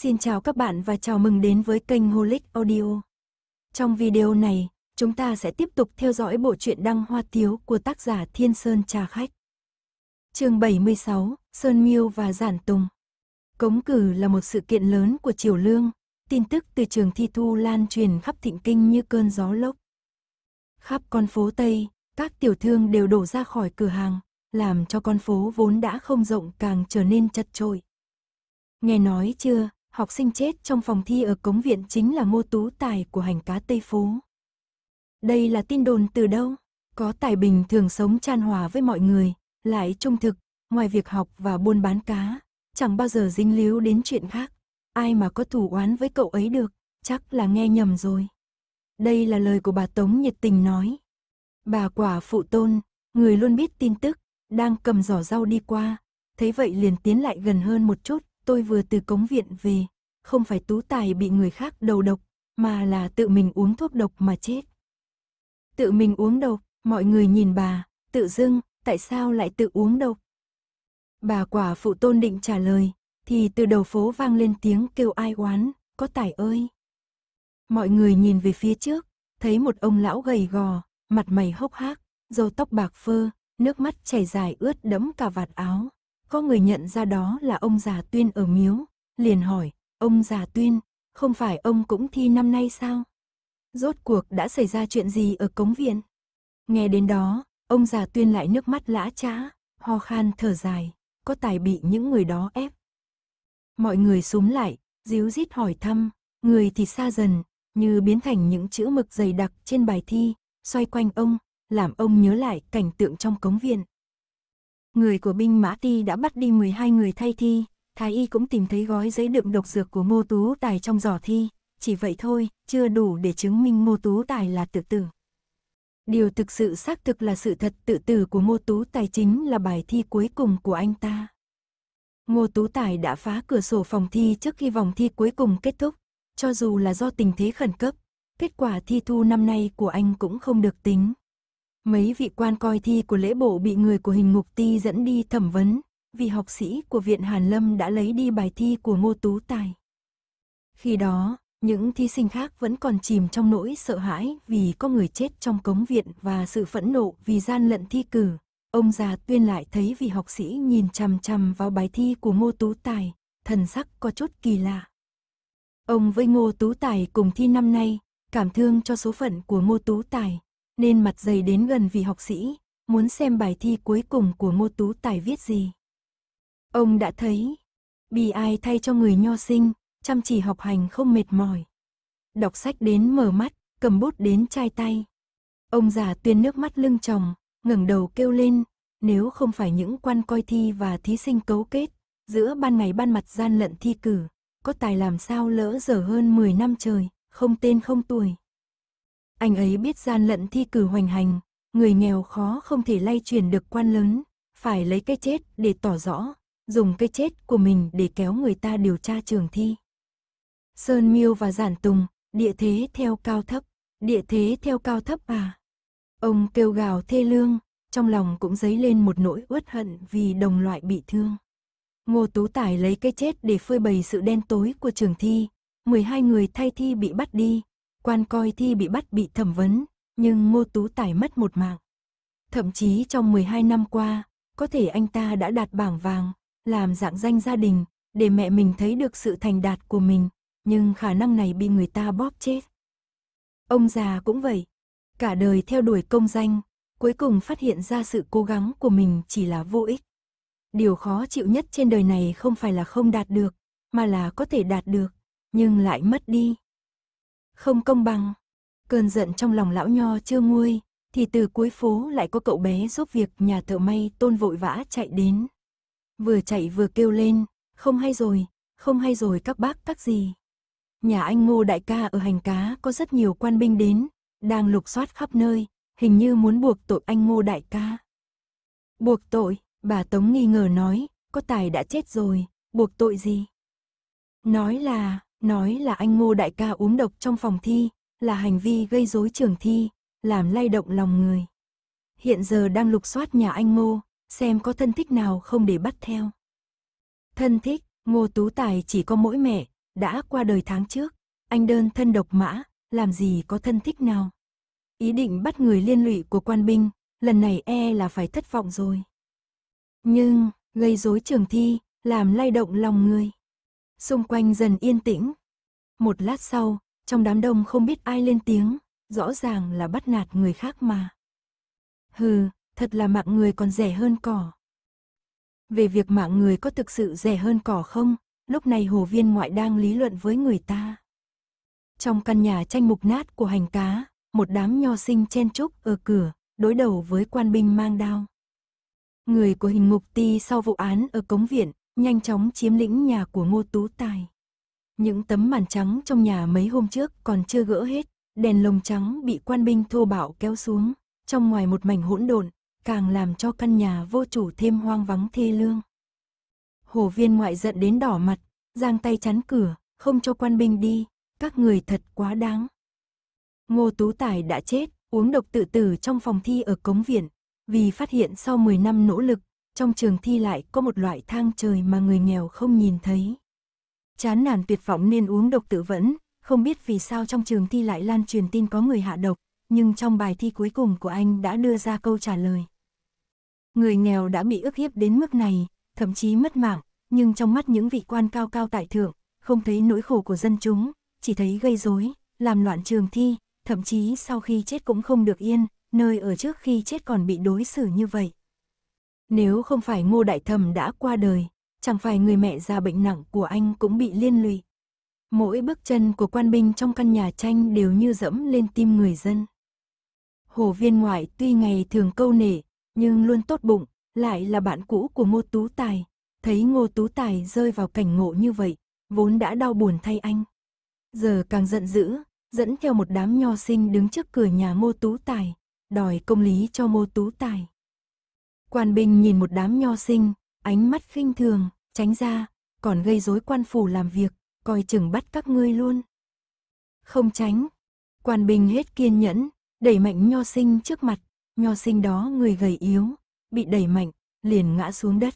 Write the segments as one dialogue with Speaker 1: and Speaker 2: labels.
Speaker 1: Xin chào các bạn và chào mừng đến với kênh Holic Audio. Trong video này, chúng ta sẽ tiếp tục theo dõi bộ truyện Đăng Hoa Tiếu của tác giả Thiên Sơn Trà Khách. chương 76, Sơn Miêu và Giản Tùng. Cống cử là một sự kiện lớn của Triều Lương, tin tức từ trường thi thu lan truyền khắp thịnh kinh như cơn gió lốc. Khắp con phố Tây, các tiểu thương đều đổ ra khỏi cửa hàng, làm cho con phố vốn đã không rộng càng trở nên chật trội. Nghe nói chưa, học sinh chết trong phòng thi ở cống viện chính là ngô tú tài của hành cá Tây Phố. Đây là tin đồn từ đâu? Có tài bình thường sống chan hòa với mọi người, lại trung thực, ngoài việc học và buôn bán cá, chẳng bao giờ dính líu đến chuyện khác. Ai mà có thủ oán với cậu ấy được, chắc là nghe nhầm rồi. Đây là lời của bà Tống nhiệt tình nói. Bà quả phụ tôn, người luôn biết tin tức, đang cầm giỏ rau đi qua, thấy vậy liền tiến lại gần hơn một chút, tôi vừa từ cống viện về, không phải tú tài bị người khác đầu độc, mà là tự mình uống thuốc độc mà chết. Tự mình uống độc, mọi người nhìn bà, tự dưng, tại sao lại tự uống độc? Bà quả phụ tôn định trả lời, thì từ đầu phố vang lên tiếng kêu ai oán, có tài ơi. Mọi người nhìn về phía trước, thấy một ông lão gầy gò, mặt mày hốc hác, râu tóc bạc phơ, nước mắt chảy dài ướt đẫm cả vạt áo. Có người nhận ra đó là ông già Tuyên ở miếu, liền hỏi, ông già Tuyên, không phải ông cũng thi năm nay sao? Rốt cuộc đã xảy ra chuyện gì ở cống viện? Nghe đến đó, ông già Tuyên lại nước mắt lã trã, ho khan thở dài, có tài bị những người đó ép. Mọi người súng lại, díu dít hỏi thăm, người thì xa dần, như biến thành những chữ mực dày đặc trên bài thi, xoay quanh ông, làm ông nhớ lại cảnh tượng trong cống viện. Người của binh Mã Ti đã bắt đi 12 người thay thi, Thái Y cũng tìm thấy gói giấy đựng độc dược của Ngô Tú Tài trong giỏ thi, chỉ vậy thôi, chưa đủ để chứng minh Ngô Tú Tài là tự tử. Điều thực sự xác thực là sự thật tự tử của Ngô Tú Tài chính là bài thi cuối cùng của anh ta. Ngô Tú Tài đã phá cửa sổ phòng thi trước khi vòng thi cuối cùng kết thúc, cho dù là do tình thế khẩn cấp, kết quả thi thu năm nay của anh cũng không được tính. Mấy vị quan coi thi của lễ bộ bị người của hình mục ti dẫn đi thẩm vấn, vì học sĩ của Viện Hàn Lâm đã lấy đi bài thi của Ngô Tú Tài. Khi đó, những thí sinh khác vẫn còn chìm trong nỗi sợ hãi vì có người chết trong cống viện và sự phẫn nộ vì gian lận thi cử. Ông già tuyên lại thấy vị học sĩ nhìn chằm chằm vào bài thi của Ngô Tú Tài, thần sắc có chút kỳ lạ. Ông với Ngô Tú Tài cùng thi năm nay, cảm thương cho số phận của Ngô Tú Tài, nên mặt dày đến gần vì học sĩ, muốn xem bài thi cuối cùng của Ngô Tú Tài viết gì. Ông đã thấy, bi ai thay cho người nho sinh, chăm chỉ học hành không mệt mỏi. Đọc sách đến mở mắt, cầm bút đến chai tay. Ông già tuyên nước mắt lưng chồng, ngẩng đầu kêu lên, nếu không phải những quan coi thi và thí sinh cấu kết, giữa ban ngày ban mặt gian lận thi cử, có tài làm sao lỡ dở hơn 10 năm trời, không tên không tuổi anh ấy biết gian lận thi cử hoành hành, người nghèo khó không thể lay chuyển được quan lớn, phải lấy cái chết để tỏ rõ, dùng cái chết của mình để kéo người ta điều tra trường thi. Sơn Miêu và Giản Tùng, địa thế theo cao thấp, địa thế theo cao thấp à? Ông kêu gào thê lương, trong lòng cũng dấy lên một nỗi uất hận vì đồng loại bị thương. Ngô Tú tài lấy cái chết để phơi bày sự đen tối của trường thi, 12 người thay thi bị bắt đi, Quan coi thi bị bắt bị thẩm vấn, nhưng Ngô Tú Tài mất một mạng. Thậm chí trong 12 năm qua, có thể anh ta đã đạt bảng vàng, làm dạng danh gia đình, để mẹ mình thấy được sự thành đạt của mình, nhưng khả năng này bị người ta bóp chết. Ông già cũng vậy, cả đời theo đuổi công danh, cuối cùng phát hiện ra sự cố gắng của mình chỉ là vô ích. Điều khó chịu nhất trên đời này không phải là không đạt được, mà là có thể đạt được, nhưng lại mất đi. Không công bằng. Cơn giận trong lòng lão nho chưa nguôi, thì từ cuối phố lại có cậu bé giúp việc nhà thợ may tôn vội vã chạy đến. Vừa chạy vừa kêu lên, không hay rồi, không hay rồi các bác các gì. Nhà anh Ngô đại ca ở hành cá có rất nhiều quan binh đến, đang lục soát khắp nơi, hình như muốn buộc tội anh Ngô đại ca. Buộc tội, bà Tống nghi ngờ nói, có tài đã chết rồi, buộc tội gì? Nói là, Nói là anh Ngô đại ca uống độc trong phòng thi, là hành vi gây dối trường thi, làm lay động lòng người. Hiện giờ đang lục soát nhà anh Ngô, xem có thân thích nào không để bắt theo. Thân thích, Ngô Tú Tài chỉ có mỗi mẹ, đã qua đời tháng trước, anh đơn thân độc mã, làm gì có thân thích nào. Ý định bắt người liên lụy của quan binh, lần này e là phải thất vọng rồi. Nhưng, gây dối trường thi, làm lay động lòng người xung quanh dần yên tĩnh. Một lát sau, trong đám đông không biết ai lên tiếng, rõ ràng là bắt nạt người khác mà. Hừ, thật là mạng người còn rẻ hơn cỏ. Về việc mạng người có thực sự rẻ hơn cỏ không, lúc này hồ viên ngoại đang lý luận với người ta. Trong căn nhà tranh mục nát của hành cá, một đám nho sinh chen chúc ở cửa, đối đầu với quan binh mang đao. Người của hình ngục ti sau vụ án ở cống viện, nhanh chóng chiếm lĩnh nhà của Ngô Tú Tài. Những tấm màn trắng trong nhà mấy hôm trước còn chưa gỡ hết, đèn lồng trắng bị quan binh thô bạo kéo xuống, trong ngoài một mảnh hỗn độn, càng làm cho căn nhà vô chủ thêm hoang vắng thê lương. Hồ viên ngoại giận đến đỏ mặt, giang tay chắn cửa, không cho quan binh đi, các người thật quá đáng. Ngô Tú Tài đã chết, uống độc tự tử trong phòng thi ở Cống Viện, vì phát hiện sau 10 năm nỗ lực, trong trường thi lại có một loại thang trời mà người nghèo không nhìn thấy. Chán nản tuyệt vọng nên uống độc tự vẫn, không biết vì sao trong trường thi lại lan truyền tin có người hạ độc, nhưng trong bài thi cuối cùng của anh đã đưa ra câu trả lời. Người nghèo đã bị ức hiếp đến mức này, thậm chí mất mạng, nhưng trong mắt những vị quan cao cao tại thượng, không thấy nỗi khổ của dân chúng, chỉ thấy gây rối, làm loạn trường thi, thậm chí sau khi chết cũng không được yên, nơi ở trước khi chết còn bị đối xử như vậy. Nếu không phải ngô đại thẩm đã qua đời, chẳng phải người mẹ già bệnh nặng của anh cũng bị liên lụy. Mỗi bước chân của quan binh trong căn nhà tranh đều như dẫm lên tim người dân. Hồ viên ngoại tuy ngày thường câu nể, nhưng luôn tốt bụng, lại là bạn cũ của Ngô Tú Tài. Thấy Ngô Tú Tài rơi vào cảnh ngộ như vậy, vốn đã đau buồn thay anh. Giờ càng giận dữ, dẫn theo một đám nho sinh đứng trước cửa nhà Ngô Tú Tài, đòi công lý cho Ngô Tú Tài. Quan Bình nhìn một đám nho sinh, ánh mắt khinh thường, tránh ra, còn gây rối quan phủ làm việc, coi chừng bắt các ngươi luôn. Không tránh, quan Bình hết kiên nhẫn, đẩy mạnh nho sinh trước mặt, nho sinh đó người gầy yếu, bị đẩy mạnh, liền ngã xuống đất.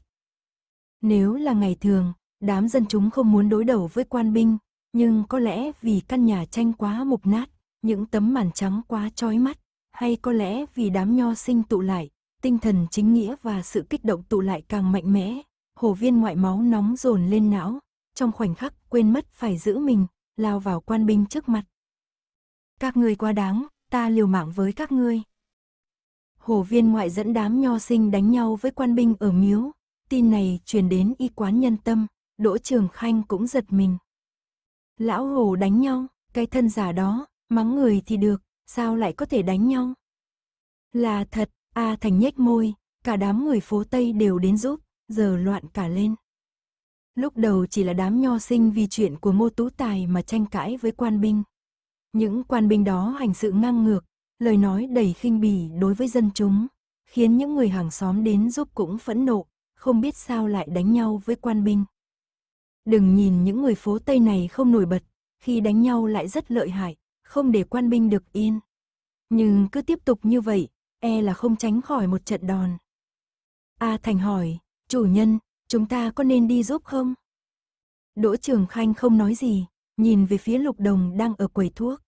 Speaker 1: Nếu là ngày thường, đám dân chúng không muốn đối đầu với quan binh, nhưng có lẽ vì căn nhà tranh quá mục nát, những tấm màn trắng quá chói mắt, hay có lẽ vì đám nho sinh tụ lại, tinh thần chính nghĩa và sự kích động tụ lại càng mạnh mẽ, hồ viên ngoại máu nóng dồn lên não, trong khoảnh khắc quên mất phải giữ mình, lao vào quan binh trước mặt. Các ngươi quá đáng, ta liều mạng với các ngươi. Hồ viên ngoại dẫn đám nho sinh đánh nhau với quan binh ở miếu, tin này truyền đến y quán nhân tâm, đỗ trường khanh cũng giật mình. Lão hồ đánh nhau, cái thân giả đó, mắng người thì được, sao lại có thể đánh nhau? Là thật, A à, Thành nhếch môi, cả đám người phố Tây đều đến giúp, giờ loạn cả lên. Lúc đầu chỉ là đám nho sinh vì chuyện của Mô Tú Tài mà tranh cãi với quan binh. Những quan binh đó hành sự ngang ngược, lời nói đầy khinh bỉ đối với dân chúng, khiến những người hàng xóm đến giúp cũng phẫn nộ, không biết sao lại đánh nhau với quan binh. Đừng nhìn những người phố Tây này không nổi bật, khi đánh nhau lại rất lợi hại, không để quan binh được yên. Nhưng cứ tiếp tục như vậy, e là không tránh khỏi một trận đòn. A Thành hỏi, chủ nhân, chúng ta có nên đi giúp không? Đỗ Trường Khanh không nói gì, nhìn về phía Lục Đồng đang ở quầy thuốc.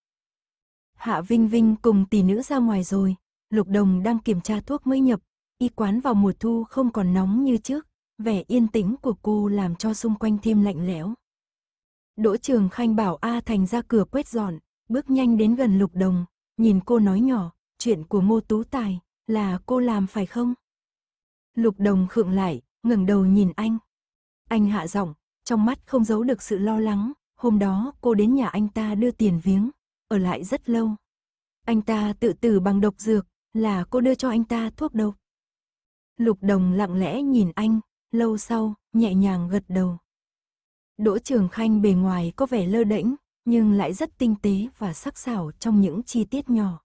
Speaker 1: Hạ Vinh Vinh cùng tỷ nữ ra ngoài rồi, Lục Đồng đang kiểm tra thuốc mới nhập, y quán vào mùa thu không còn nóng như trước, vẻ yên tĩnh của cô làm cho xung quanh thêm lạnh lẽo. Đỗ Trường Khanh bảo A Thành ra cửa quét dọn, bước nhanh đến gần Lục Đồng, nhìn cô nói nhỏ, Chuyện của Ngô Tú Tài là cô làm phải không? Lục Đồng khựng lại, ngẩng đầu nhìn anh. Anh hạ giọng, trong mắt không giấu được sự lo lắng, hôm đó cô đến nhà anh ta đưa tiền viếng, ở lại rất lâu. Anh ta tự tử bằng độc dược, là cô đưa cho anh ta thuốc độc. Lục Đồng lặng lẽ nhìn anh, lâu sau, nhẹ nhàng gật đầu. Đỗ Trường Khanh bề ngoài có vẻ lơ đễnh, nhưng lại rất tinh tế và sắc sảo trong những chi tiết nhỏ.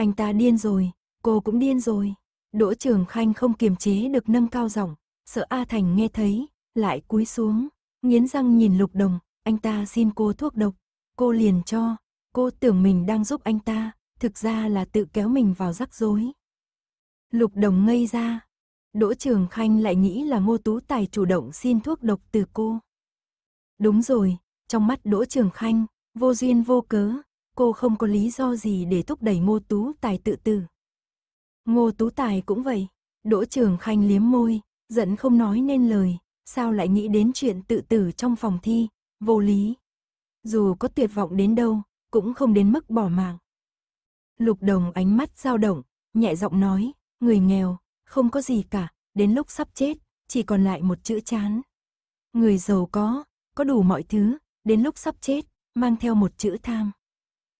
Speaker 1: Anh ta điên rồi, cô cũng điên rồi. Đỗ Trường Khanh không kiềm chế được nâng cao giọng, sợ A Thành nghe thấy, lại cúi xuống, nghiến răng nhìn Lục Đồng, anh ta xin cô thuốc độc, cô liền cho, cô tưởng mình đang giúp anh ta, thực ra là tự kéo mình vào rắc rối. Lục Đồng ngây ra, Đỗ Trường Khanh lại nghĩ là Ngô Tú Tài chủ động xin thuốc độc từ cô. Đúng rồi, trong mắt Đỗ Trường Khanh, vô duyên vô cớ, cô không có lý do gì để thúc đẩy Ngô Tú Tài tự tử. Ngô Tú Tài cũng vậy, Đỗ Trường Khanh liếm môi, giận không nói nên lời, sao lại nghĩ đến chuyện tự tử trong phòng thi, vô lý. Dù có tuyệt vọng đến đâu, cũng không đến mức bỏ mạng. Lục Đồng ánh mắt dao động, nhẹ giọng nói, người nghèo, không có gì cả, đến lúc sắp chết, chỉ còn lại một chữ chán. Người giàu có, có đủ mọi thứ, đến lúc sắp chết, mang theo một chữ tham.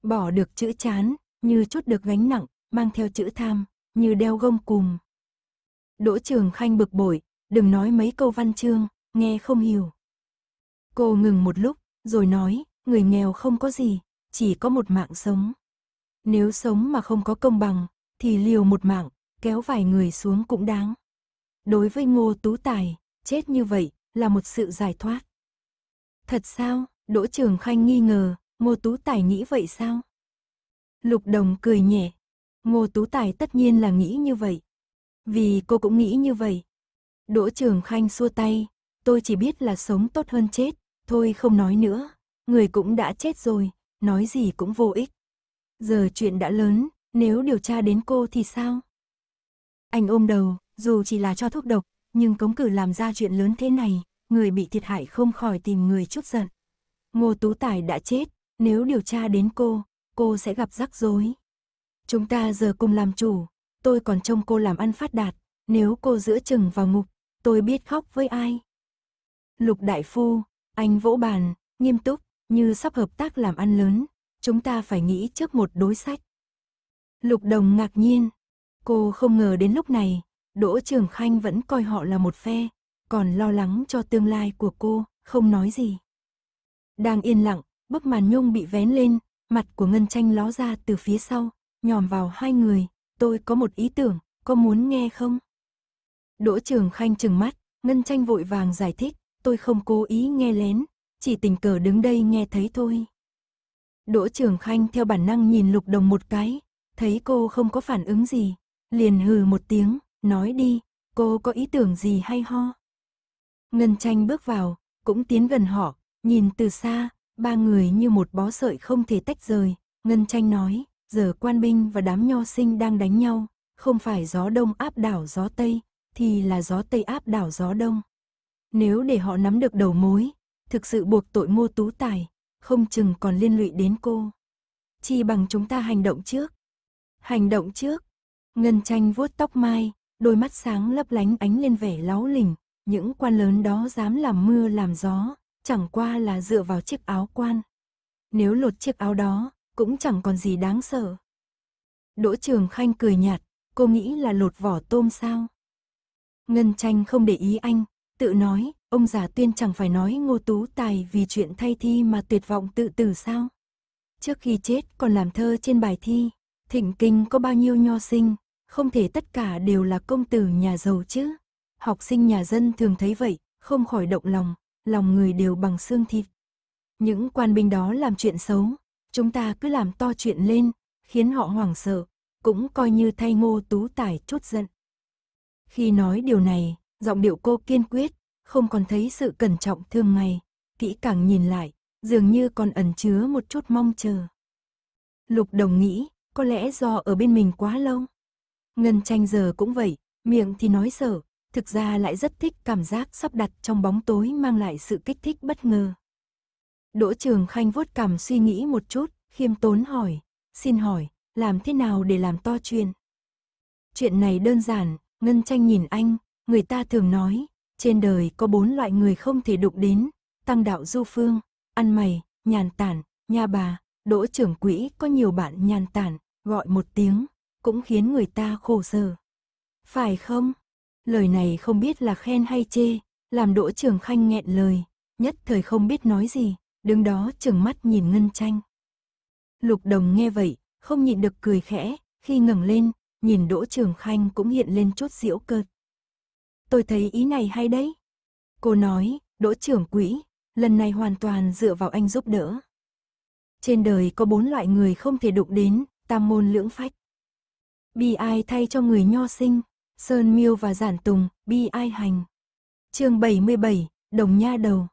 Speaker 1: Bỏ được chữ chán, như chốt được gánh nặng, mang theo chữ tham, như đeo gông cùm. Đỗ Trường Khanh bực bội, đừng nói mấy câu văn chương, nghe không hiểu. Cô ngừng một lúc, rồi nói, người nghèo không có gì, chỉ có một mạng sống. Nếu sống mà không có công bằng, thì liều một mạng, kéo vài người xuống cũng đáng. Đối với Ngô Tú Tài, chết như vậy là một sự giải thoát. Thật sao? Đỗ Trường Khanh nghi ngờ, Ngô Tú Tài nghĩ vậy sao? Lục Đồng cười nhẹ. Ngô Tú Tài tất nhiên là nghĩ như vậy. Vì cô cũng nghĩ như vậy. Đỗ Trường Khanh xua tay. Tôi chỉ biết là sống tốt hơn chết. Thôi không nói nữa. Người cũng đã chết rồi. Nói gì cũng vô ích. Giờ chuyện đã lớn. Nếu điều tra đến cô thì sao? Anh ôm đầu. Dù chỉ là cho thuốc độc. Nhưng cống cử làm ra chuyện lớn thế này. Người bị thiệt hại không khỏi tìm người chút giận. Ngô Tú Tài đã chết nếu điều tra đến cô, cô sẽ gặp rắc rối. Chúng ta giờ cùng làm chủ, tôi còn trông cô làm ăn phát đạt, nếu cô giữa chừng vào ngục, tôi biết khóc với ai. Lục Đại Phu, anh vỗ bàn, nghiêm túc, như sắp hợp tác làm ăn lớn, chúng ta phải nghĩ trước một đối sách. Lục Đồng ngạc nhiên, cô không ngờ đến lúc này, Đỗ Trường Khanh vẫn coi họ là một phe, còn lo lắng cho tương lai của cô, không nói gì. Đang yên lặng, Bức màn nhung bị vén lên, mặt của Ngân Tranh ló ra từ phía sau, nhòm vào hai người. Tôi có một ý tưởng, có muốn nghe không? Đỗ Trường Khanh trừng mắt, Ngân Tranh vội vàng giải thích, tôi không cố ý nghe lén, chỉ tình cờ đứng đây nghe thấy thôi. Đỗ Trường Khanh theo bản năng nhìn Lục Đồng một cái, thấy cô không có phản ứng gì, liền hừ một tiếng, nói đi, cô có ý tưởng gì hay ho? Ngân Tranh bước vào, cũng tiến gần họ, nhìn từ xa, ba người như một bó sợi không thể tách rời, Ngân Tranh nói, giờ quan binh và đám nho sinh đang đánh nhau, không phải gió đông áp đảo gió tây, thì là gió tây áp đảo gió đông. Nếu để họ nắm được đầu mối, thực sự buộc tội Ngô Tú Tài, không chừng còn liên lụy đến cô. Chi bằng chúng ta hành động trước. Hành động trước. Ngân Tranh vuốt tóc mai, đôi mắt sáng lấp lánh ánh lên vẻ láu lỉnh, những quan lớn đó dám làm mưa làm gió, chẳng qua là dựa vào chiếc áo quan. Nếu lột chiếc áo đó, cũng chẳng còn gì đáng sợ. Đỗ Trường Khanh cười nhạt, cô nghĩ là lột vỏ tôm sao? Ngân tranh không để ý anh, tự nói, ông già tuyên chẳng phải nói ngô tú tài vì chuyện thay thi mà tuyệt vọng tự tử sao? Trước khi chết còn làm thơ trên bài thi, thịnh kinh có bao nhiêu nho sinh, không thể tất cả đều là công tử nhà giàu chứ. Học sinh nhà dân thường thấy vậy, không khỏi động lòng, lòng người đều bằng xương thịt. Những quan binh đó làm chuyện xấu, chúng ta cứ làm to chuyện lên, khiến họ hoảng sợ, cũng coi như thay ngô tú tài chốt giận. Khi nói điều này, giọng điệu cô kiên quyết, không còn thấy sự cẩn trọng thường ngày, kỹ càng nhìn lại, dường như còn ẩn chứa một chút mong chờ. Lục đồng nghĩ, có lẽ do ở bên mình quá lâu. Ngân tranh giờ cũng vậy, miệng thì nói sở, thực ra lại rất thích cảm giác sắp đặt trong bóng tối mang lại sự kích thích bất ngờ. Đỗ Trường Khanh vuốt cằm suy nghĩ một chút, khiêm tốn hỏi, xin hỏi, làm thế nào để làm to chuyện? Chuyện này đơn giản, Ngân Tranh nhìn anh, người ta thường nói, trên đời có bốn loại người không thể đụng đến, tăng đạo du phương, ăn mày, nhàn tản, nhà bà, đỗ trưởng quỹ có nhiều bạn nhàn tản, gọi một tiếng, cũng khiến người ta khổ sở. Phải không? lời này không biết là khen hay chê, làm Đỗ Trường Khanh nghẹn lời, nhất thời không biết nói gì, đứng đó chừng mắt nhìn Ngân Tranh. Lục Đồng nghe vậy, không nhịn được cười khẽ, khi ngẩng lên, nhìn Đỗ Trường Khanh cũng hiện lên chút diễu cợt. Tôi thấy ý này hay đấy. Cô nói, Đỗ Trưởng Quỹ, lần này hoàn toàn dựa vào anh giúp đỡ. Trên đời có bốn loại người không thể đụng đến, tam môn lưỡng phách. bị ai thay cho người nho sinh, Sơn Miêu và Giản Tùng, Bi Ai Hành. chương 77, Đồng Nha Đầu.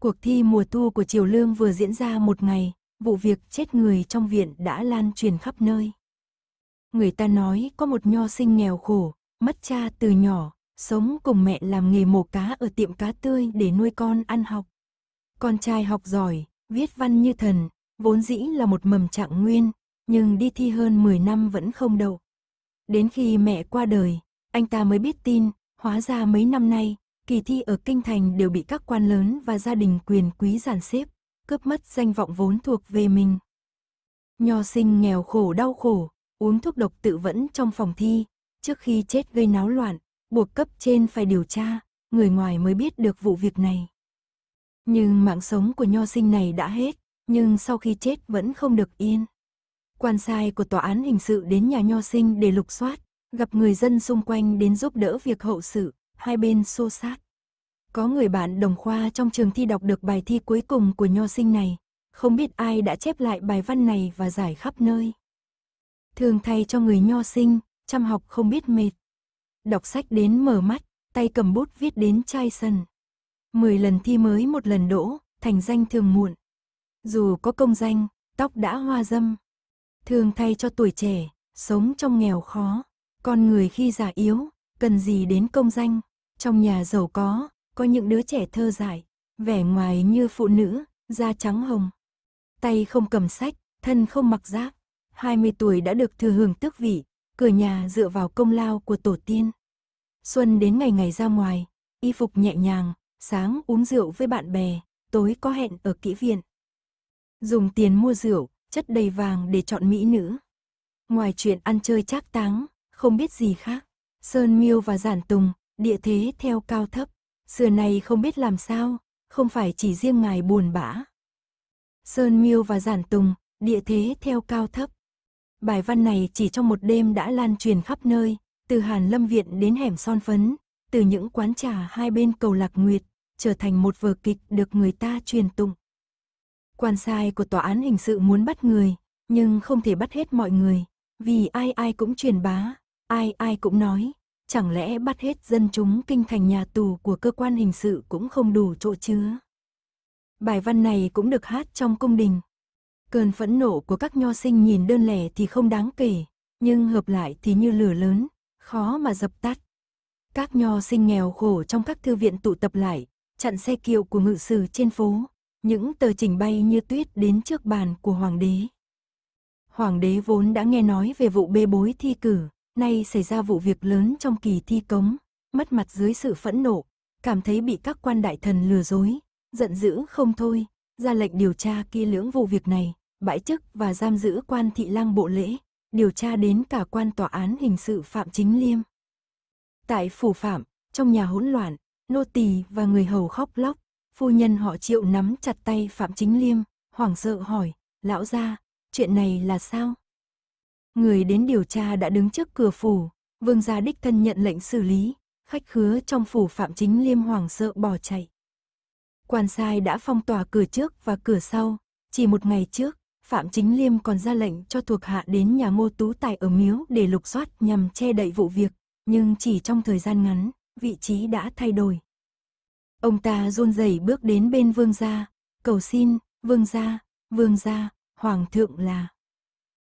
Speaker 1: Cuộc thi mùa thu của Triều Lương vừa diễn ra một ngày, vụ việc chết người trong viện đã lan truyền khắp nơi. Người ta nói có một nho sinh nghèo khổ, mất cha từ nhỏ, sống cùng mẹ làm nghề mổ cá ở tiệm cá tươi để nuôi con ăn học. Con trai học giỏi, viết văn như thần, vốn dĩ là một mầm trạng nguyên, nhưng đi thi hơn 10 năm vẫn không đậu. Đến khi mẹ qua đời, anh ta mới biết tin, hóa ra mấy năm nay, kỳ thi ở Kinh Thành đều bị các quan lớn và gia đình quyền quý giàn xếp, cướp mất danh vọng vốn thuộc về mình. Nho sinh nghèo khổ đau khổ, uống thuốc độc tự vẫn trong phòng thi, trước khi chết gây náo loạn, buộc cấp trên phải điều tra, người ngoài mới biết được vụ việc này. Nhưng mạng sống của nho sinh này đã hết, nhưng sau khi chết vẫn không được yên. Quan sai của tòa án hình sự đến nhà nho sinh để lục soát, Gặp người dân xung quanh đến giúp đỡ việc hậu sự, hai bên xô sát. Có người bạn đồng khoa trong trường thi đọc được bài thi cuối cùng của nho sinh này, không biết ai đã chép lại bài văn này và giải khắp nơi. Thường thay cho người nho sinh, chăm học không biết mệt. Đọc sách đến mở mắt, tay cầm bút viết đến chai sần. Mười lần thi mới một lần đỗ, thành danh thường muộn. Dù có công danh, tóc đã hoa dâm. Thường thay cho tuổi trẻ, sống trong nghèo khó. Con người khi già yếu, cần gì đến công danh, trong nhà giàu có, có những đứa trẻ thơ dại, vẻ ngoài như phụ nữ, da trắng hồng. Tay không cầm sách, thân không mặc giáp, 20 tuổi đã được thừa hưởng tước vị, cửa nhà dựa vào công lao của tổ tiên. Xuân đến ngày ngày ra ngoài, y phục nhẹ nhàng, sáng uống rượu với bạn bè, tối có hẹn ở kỹ viện. Dùng tiền mua rượu, chất đầy vàng để chọn mỹ nữ. Ngoài chuyện ăn chơi trác táng, không biết gì khác. Sơn Miêu và Giản Tùng, địa thế theo cao thấp, xưa nay không biết làm sao, không phải chỉ riêng ngài buồn bã. Sơn Miêu và Giản Tùng, địa thế theo cao thấp. Bài văn này chỉ trong một đêm đã lan truyền khắp nơi, từ Hàn Lâm Viện đến hẻm son phấn, từ những quán trà hai bên cầu Lạc Nguyệt, trở thành một vở kịch được người ta truyền tụng. Quan sai của tòa án hình sự muốn bắt người, nhưng không thể bắt hết mọi người, vì ai ai cũng truyền bá, Ai ai cũng nói, chẳng lẽ bắt hết dân chúng kinh thành nhà tù của cơ quan hình sự cũng không đủ chỗ chứa. Bài văn này cũng được hát trong cung đình. Cơn phẫn nộ của các nho sinh nhìn đơn lẻ thì không đáng kể, nhưng hợp lại thì như lửa lớn, khó mà dập tắt. Các nho sinh nghèo khổ trong các thư viện tụ tập lại, chặn xe kiệu của ngự sử trên phố, những tờ trình bay như tuyết đến trước bàn của hoàng đế. Hoàng đế vốn đã nghe nói về vụ bê bối thi cử, Nay xảy ra vụ việc lớn trong kỳ thi cống, mất mặt dưới sự phẫn nộ, cảm thấy bị các quan đại thần lừa dối, giận dữ không thôi, ra lệnh điều tra kia lưỡng vụ việc này, bãi chức và giam giữ quan thị lang bộ lễ, điều tra đến cả quan tòa án hình sự Phạm Chính Liêm. Tại phủ Phạm, trong nhà hỗn loạn, nô tỳ và người hầu khóc lóc, phu nhân họ Triệu nắm chặt tay Phạm Chính Liêm, hoảng sợ hỏi, lão gia, chuyện này là sao? người đến điều tra đã đứng trước cửa phủ, vương gia đích thân nhận lệnh xử lý, khách khứa trong phủ phạm chính liêm hoàng sợ bỏ chạy. Quan sai đã phong tỏa cửa trước và cửa sau, chỉ một ngày trước, Phạm Chính Liêm còn ra lệnh cho thuộc hạ đến nhà ngô tú tài ở miếu để lục soát nhằm che đậy vụ việc, nhưng chỉ trong thời gian ngắn, vị trí đã thay đổi. Ông ta run rẩy bước đến bên vương gia, cầu xin, vương gia, vương gia, hoàng thượng là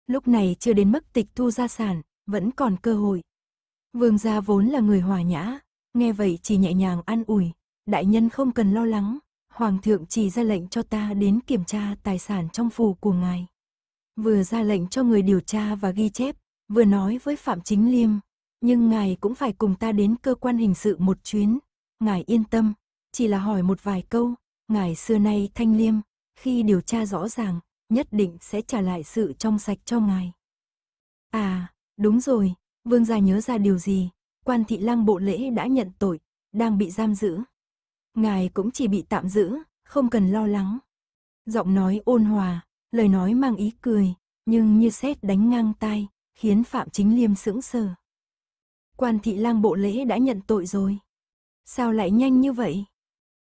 Speaker 1: lúc này chưa đến mức tịch thu gia sản, vẫn còn cơ hội. Vương gia vốn là người hòa nhã, nghe vậy chỉ nhẹ nhàng an ủi, đại nhân không cần lo lắng, hoàng thượng chỉ ra lệnh cho ta đến kiểm tra tài sản trong phủ của ngài. Vừa ra lệnh cho người điều tra và ghi chép, vừa nói với Phạm Chính Liêm, nhưng ngài cũng phải cùng ta đến cơ quan hình sự một chuyến, ngài yên tâm, chỉ là hỏi một vài câu, ngài xưa nay thanh liêm, khi điều tra rõ ràng, nhất định sẽ trả lại sự trong sạch cho ngài. À, đúng rồi, vương gia nhớ ra điều gì, quan thị lang bộ lễ đã nhận tội, đang bị giam giữ. Ngài cũng chỉ bị tạm giữ, không cần lo lắng. Giọng nói ôn hòa, lời nói mang ý cười, nhưng như xét đánh ngang tai, khiến Phạm Chính Liêm sững sờ. Quan thị lang bộ lễ đã nhận tội rồi. Sao lại nhanh như vậy?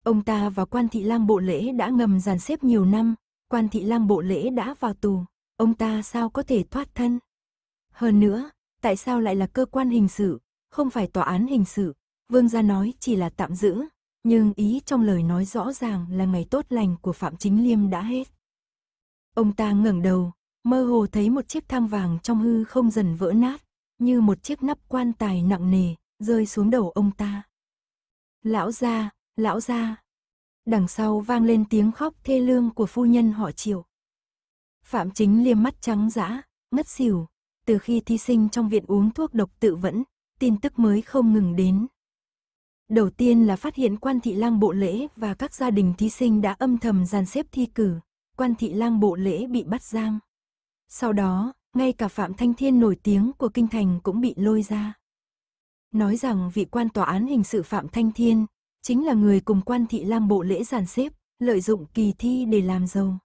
Speaker 1: Ông ta và quan thị lang bộ lễ đã ngầm dàn xếp nhiều năm, quan thị Lam bộ lễ đã vào tù, ông ta sao có thể thoát thân? Hơn nữa, tại sao lại là cơ quan hình sự, không phải tòa án hình sự? Vương gia nói chỉ là tạm giữ, nhưng ý trong lời nói rõ ràng là ngày tốt lành của Phạm Chính Liêm đã hết. Ông ta ngẩng đầu, mơ hồ thấy một chiếc thang vàng trong hư không dần vỡ nát, như một chiếc nắp quan tài nặng nề, rơi xuống đầu ông ta. Lão gia, lão gia, đằng sau vang lên tiếng khóc thê lương của phu nhân họ Triệu. Phạm Chính liêm mắt trắng dã, ngất xỉu, từ khi thi sinh trong viện uống thuốc độc tự vẫn, tin tức mới không ngừng đến. Đầu tiên là phát hiện quan thị lang bộ lễ và các gia đình thí sinh đã âm thầm dàn xếp thi cử, quan thị lang bộ lễ bị bắt giam. Sau đó, ngay cả Phạm Thanh Thiên nổi tiếng của Kinh Thành cũng bị lôi ra. Nói rằng vị quan tòa án hình sự Phạm Thanh Thiên, chính là người cùng quan thị lam bộ lễ giàn xếp, lợi dụng kỳ thi để làm giàu.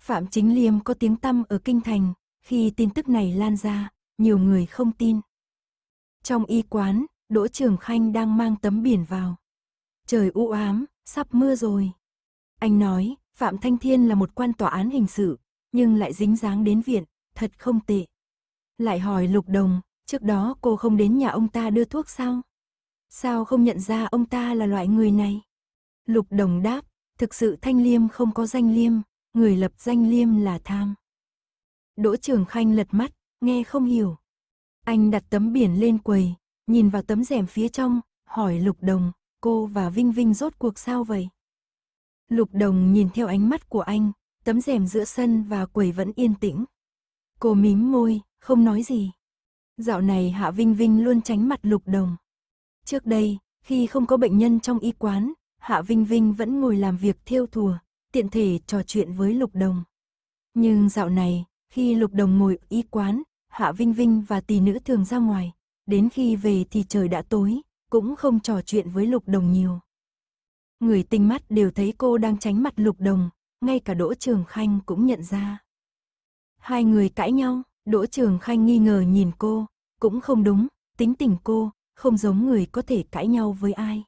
Speaker 1: Phạm Chính Liêm có tiếng tăm ở Kinh Thành, khi tin tức này lan ra, nhiều người không tin. Trong y quán, Đỗ Trường Khanh đang mang tấm biển vào. Trời u ám, sắp mưa rồi. Anh nói, Phạm Thanh Thiên là một quan tòa án hình sự, nhưng lại dính dáng đến viện, thật không tệ. Lại hỏi Lục Đồng, trước đó cô không đến nhà ông ta đưa thuốc sao? Sao không nhận ra ông ta là loại người này? Lục đồng đáp, thực sự thanh liêm không có danh liêm, người lập danh liêm là tham. Đỗ Trường Khanh lật mắt, nghe không hiểu. Anh đặt tấm biển lên quầy, nhìn vào tấm rèm phía trong, hỏi Lục Đồng, cô và Vinh Vinh rốt cuộc sao vậy? Lục Đồng nhìn theo ánh mắt của anh, tấm rèm giữa sân và quầy vẫn yên tĩnh. Cô mím môi, không nói gì. Dạo này Hạ Vinh Vinh luôn tránh mặt Lục Đồng. Trước đây, khi không có bệnh nhân trong y quán, Hạ Vinh Vinh vẫn ngồi làm việc thiêu thùa, tiện thể trò chuyện với Lục Đồng. Nhưng dạo này, khi Lục Đồng ngồi y quán, Hạ Vinh Vinh và tỷ nữ thường ra ngoài, đến khi về thì trời đã tối, cũng không trò chuyện với Lục Đồng nhiều. Người tinh mắt đều thấy cô đang tránh mặt Lục Đồng, ngay cả Đỗ Trường Khanh cũng nhận ra. Hai người cãi nhau, Đỗ Trường Khanh nghi ngờ nhìn cô, cũng không đúng, tính tình cô, không giống người có thể cãi nhau với ai.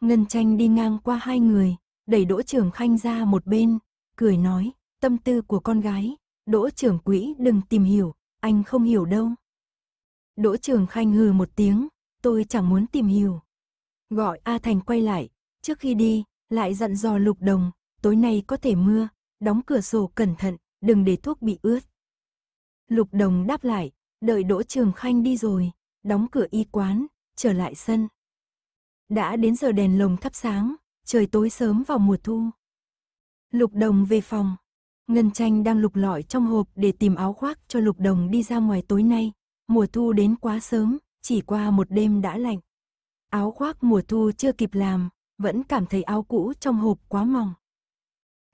Speaker 1: Ngân tranh đi ngang qua hai người, đẩy đỗ trưởng khanh ra một bên, cười nói, tâm tư của con gái, đỗ trưởng quỹ đừng tìm hiểu, anh không hiểu đâu. Đỗ trưởng khanh hừ một tiếng, tôi chẳng muốn tìm hiểu. Gọi A Thành quay lại, trước khi đi, lại dặn dò lục đồng, tối nay có thể mưa, đóng cửa sổ cẩn thận, đừng để thuốc bị ướt. Lục đồng đáp lại, đợi đỗ trường khanh đi rồi, đóng cửa y quán, trở lại sân. Đã đến giờ đèn lồng thắp sáng, trời tối sớm vào mùa thu. Lục Đồng về phòng. Ngân Tranh đang lục lọi trong hộp để tìm áo khoác cho Lục Đồng đi ra ngoài tối nay. Mùa thu đến quá sớm, chỉ qua một đêm đã lạnh. Áo khoác mùa thu chưa kịp làm, vẫn cảm thấy áo cũ trong hộp quá mỏng.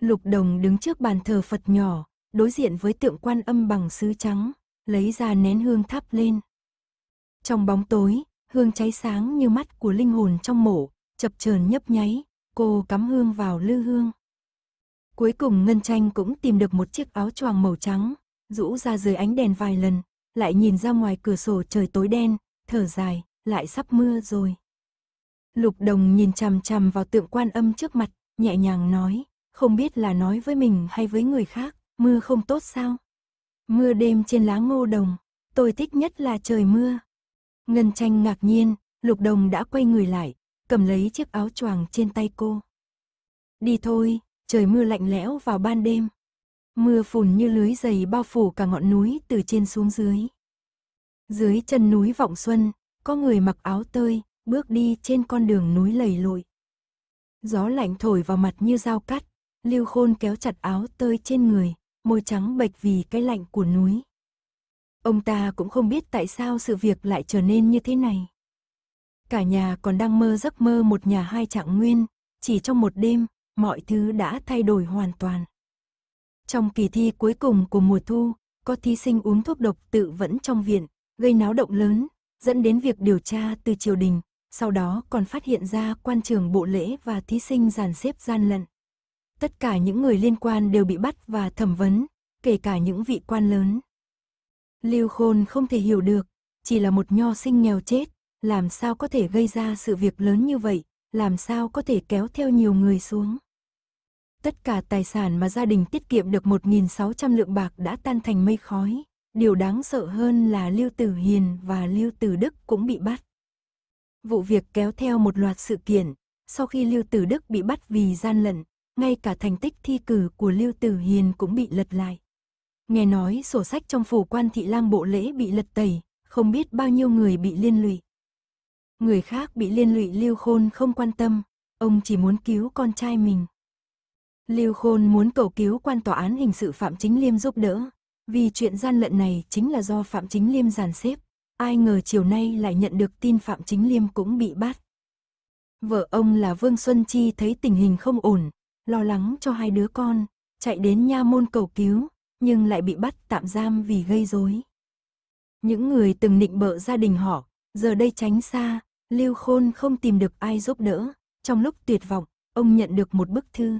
Speaker 1: Lục Đồng đứng trước bàn thờ Phật nhỏ, đối diện với tượng quan âm bằng sứ trắng, lấy ra nén hương thắp lên. Trong bóng tối, hương cháy sáng như mắt của linh hồn trong mổ, chập chờn nhấp nháy, cô cắm hương vào lư hương. Cuối cùng Ngân Tranh cũng tìm được một chiếc áo choàng màu trắng, rũ ra dưới ánh đèn vài lần, lại nhìn ra ngoài cửa sổ trời tối đen, thở dài, lại sắp mưa rồi. Lục Đồng nhìn chằm chằm vào tượng quan âm trước mặt, nhẹ nhàng nói, không biết là nói với mình hay với người khác, mưa không tốt sao? Mưa đêm trên lá ngô đồng, tôi thích nhất là trời mưa. Ngân tranh ngạc nhiên, lục đồng đã quay người lại, cầm lấy chiếc áo choàng trên tay cô. Đi thôi, trời mưa lạnh lẽo vào ban đêm. Mưa phùn như lưới dày bao phủ cả ngọn núi từ trên xuống dưới. Dưới chân núi Vọng Xuân, có người mặc áo tơi, bước đi trên con đường núi lầy lội. Gió lạnh thổi vào mặt như dao cắt, Lưu Khôn kéo chặt áo tơi trên người, môi trắng bệch vì cái lạnh của núi. Ông ta cũng không biết tại sao sự việc lại trở nên như thế này. Cả nhà còn đang mơ giấc mơ một nhà hai trạng nguyên, chỉ trong một đêm, mọi thứ đã thay đổi hoàn toàn. Trong kỳ thi cuối cùng của mùa thu, có thí sinh uống thuốc độc tự vẫn trong viện, gây náo động lớn, dẫn đến việc điều tra từ triều đình, sau đó còn phát hiện ra quan trường bộ lễ và thí sinh giàn xếp gian lận. Tất cả những người liên quan đều bị bắt và thẩm vấn, kể cả những vị quan lớn. Lưu Khôn không thể hiểu được, chỉ là một nho sinh nghèo chết, làm sao có thể gây ra sự việc lớn như vậy, làm sao có thể kéo theo nhiều người xuống. Tất cả tài sản mà gia đình tiết kiệm được 1.600 lượng bạc đã tan thành mây khói, điều đáng sợ hơn là Lưu Tử Hiền và Lưu Tử Đức cũng bị bắt. Vụ việc kéo theo một loạt sự kiện, sau khi Lưu Tử Đức bị bắt vì gian lận, ngay cả thành tích thi cử của Lưu Tử Hiền cũng bị lật lại. Nghe nói sổ sách trong phủ quan thị lang bộ lễ bị lật tẩy, không biết bao nhiêu người bị liên lụy. Người khác bị liên lụy Lưu Khôn không quan tâm, ông chỉ muốn cứu con trai mình. Lưu Khôn muốn cầu cứu quan tòa án hình sự Phạm Chính Liêm giúp đỡ, vì chuyện gian lận này chính là do Phạm Chính Liêm giàn xếp, ai ngờ chiều nay lại nhận được tin Phạm Chính Liêm cũng bị bắt. Vợ ông là Vương Xuân Chi thấy tình hình không ổn, lo lắng cho hai đứa con, chạy đến nha môn cầu cứu, nhưng lại bị bắt tạm giam vì gây rối. Những người từng nịnh bợ gia đình họ, giờ đây tránh xa, Lưu Khôn không tìm được ai giúp đỡ, trong lúc tuyệt vọng, ông nhận được một bức thư.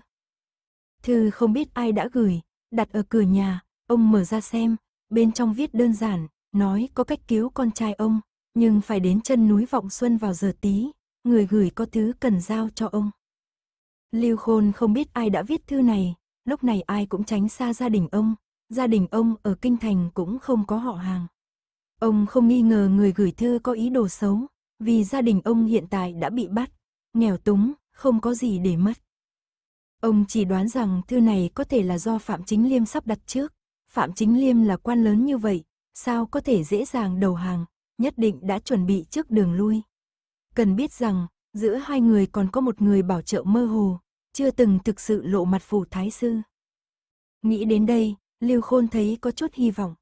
Speaker 1: Thư không biết ai đã gửi, đặt ở cửa nhà, ông mở ra xem, bên trong viết đơn giản, nói có cách cứu con trai ông, nhưng phải đến chân núi Vọng Xuân vào giờ tí, người gửi có thứ cần giao cho ông. Lưu Khôn không biết ai đã viết thư này, lúc này ai cũng tránh xa gia đình ông, gia đình ông ở Kinh Thành cũng không có họ hàng. Ông không nghi ngờ người gửi thư có ý đồ xấu, vì gia đình ông hiện tại đã bị bắt, nghèo túng, không có gì để mất. Ông chỉ đoán rằng thư này có thể là do Phạm Chính Liêm sắp đặt trước. Phạm Chính Liêm là quan lớn như vậy, sao có thể dễ dàng đầu hàng, nhất định đã chuẩn bị trước đường lui. Cần biết rằng, giữa hai người còn có một người bảo trợ mơ hồ, chưa từng thực sự lộ mặt phủ thái sư. Nghĩ đến đây, Lưu Khôn thấy có chút hy vọng.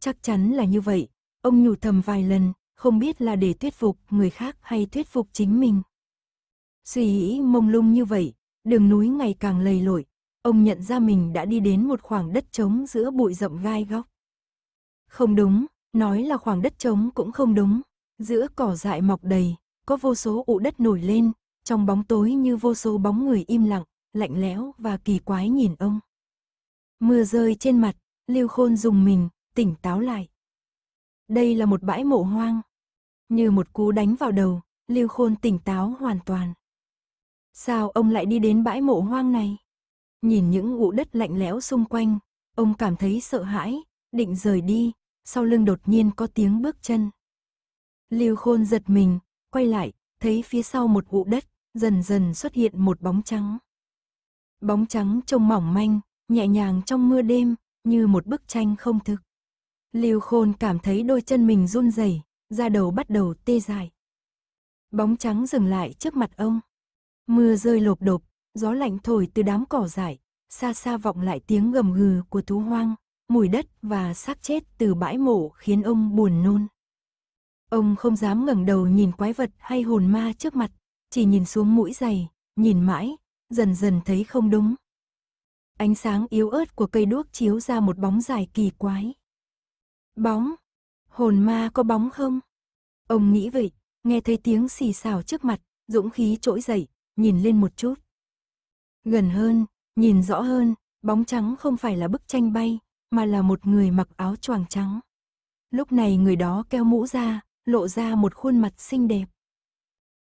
Speaker 1: Chắc chắn là như vậy, ông nhủ thầm vài lần, không biết là để thuyết phục người khác hay thuyết phục chính mình. Suy nghĩ mông lung như vậy, đường núi ngày càng lầy lội, ông nhận ra mình đã đi đến một khoảng đất trống giữa bụi rậm gai góc. Không đúng, nói là khoảng đất trống cũng không đúng, giữa cỏ dại mọc đầy, có vô số ụ đất nổi lên, trong bóng tối như vô số bóng người im lặng, lạnh lẽo và kỳ quái nhìn ông. Mưa rơi trên mặt, Lưu Khôn dùng mình, tỉnh táo lại. Đây là một bãi mộ hoang. Như một cú đánh vào đầu, Lưu Khôn tỉnh táo hoàn toàn. Sao ông lại đi đến bãi mộ hoang này? Nhìn những ụ đất lạnh lẽo xung quanh, ông cảm thấy sợ hãi, định rời đi, sau lưng đột nhiên có tiếng bước chân. Lưu Khôn giật mình, quay lại, thấy phía sau một ụ đất, dần dần xuất hiện một bóng trắng. Bóng trắng trông mỏng manh, nhẹ nhàng trong mưa đêm, như một bức tranh không thực. Lưu Khôn cảm thấy đôi chân mình run rẩy, da đầu bắt đầu tê dại. Bóng trắng dừng lại trước mặt ông. Mưa rơi lộp độp, gió lạnh thổi từ đám cỏ dại, xa xa vọng lại tiếng gầm gừ của thú hoang, mùi đất và xác chết từ bãi mộ khiến ông buồn nôn. Ông không dám ngẩng đầu nhìn quái vật hay hồn ma trước mặt, chỉ nhìn xuống mũi giày, nhìn mãi, dần dần thấy không đúng, ánh sáng yếu ớt của cây đuốc chiếu ra một bóng dài kỳ quái. Bóng? Hồn ma có bóng không? Ông nghĩ vậy, nghe thấy tiếng xì xào trước mặt, dũng khí trỗi dậy, nhìn lên một chút. Gần hơn, nhìn rõ hơn, bóng trắng không phải là bức tranh bay, mà là một người mặc áo choàng trắng. Lúc này người đó keo mũ ra, lộ ra một khuôn mặt xinh đẹp.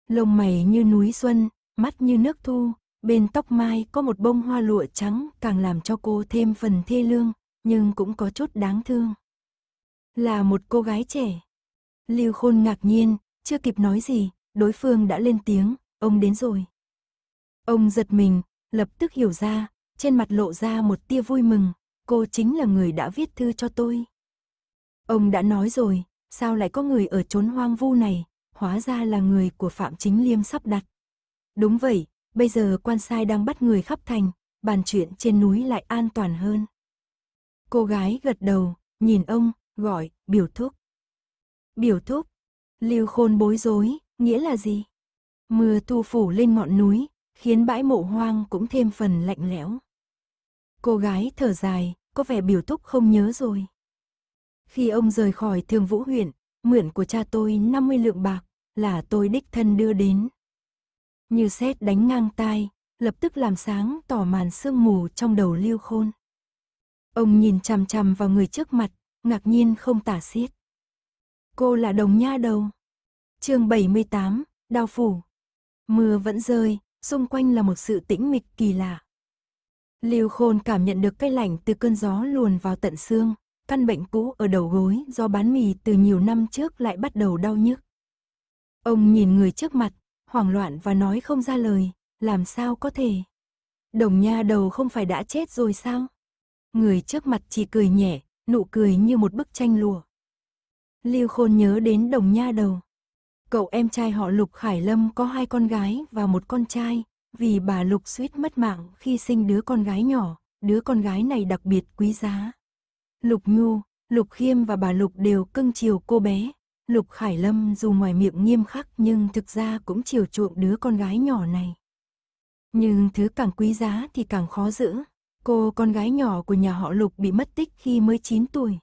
Speaker 1: Lông mày như núi xuân, mắt như nước thu, Bên tóc mai có một bông hoa lụa trắng càng làm cho cô thêm phần thê lương, nhưng cũng có chút đáng thương. Là một cô gái trẻ. Lưu Khôn ngạc nhiên, chưa kịp nói gì, đối phương đã lên tiếng, ông đến rồi. Ông giật mình, lập tức hiểu ra, trên mặt lộ ra một tia vui mừng, cô chính là người đã viết thư cho tôi. Ông đã nói rồi, sao lại có người ở chốn hoang vu này, hóa ra là người của Phạm Chính Liêm sắp đặt. Đúng vậy, bây giờ quan sai đang bắt người khắp thành, bàn chuyện trên núi lại an toàn hơn. Cô gái gật đầu, nhìn ông, gọi, biểu thúc. Biểu thúc, lưu khôn bối rối, nghĩa là gì? Mưa tu phủ lên ngọn núi, khiến bãi mộ hoang cũng thêm phần lạnh lẽo. Cô gái thở dài, có vẻ biểu thúc không nhớ rồi. Khi ông rời khỏi thường vũ huyện, mượn của cha tôi 50 lượng bạc, là tôi đích thân đưa đến như sét đánh ngang tai, lập tức làm sáng tỏ màn sương mù trong đầu Lưu Khôn. Ông nhìn chằm chằm vào người trước mặt, ngạc nhiên không tả xiết. Cô là đồng nha đầu. Chương 78, Đao phủ. Mưa vẫn rơi, xung quanh là một sự tĩnh mịch kỳ lạ. Lưu Khôn cảm nhận được cái lạnh từ cơn gió luồn vào tận xương, căn bệnh cũ ở đầu gối do bán mì từ nhiều năm trước lại bắt đầu đau nhức. Ông nhìn người trước mặt, hoảng loạn và nói không ra lời, làm sao có thể. Đồng nha đầu không phải đã chết rồi sao? Người trước mặt chỉ cười nhẹ, nụ cười như một bức tranh lụa. Lưu Khôn nhớ đến đồng nha đầu. Cậu em trai họ Lục Khải Lâm có hai con gái và một con trai, vì bà Lục suýt mất mạng khi sinh đứa con gái nhỏ, đứa con gái này đặc biệt quý giá. Lục Nhu, Lục Khiêm và bà Lục đều cưng chiều cô bé, Lục Khải Lâm dù ngoài miệng nghiêm khắc nhưng thực ra cũng chiều chuộng đứa con gái nhỏ này. Nhưng thứ càng quý giá thì càng khó giữ. Cô con gái nhỏ của nhà họ Lục bị mất tích khi mới 9 tuổi.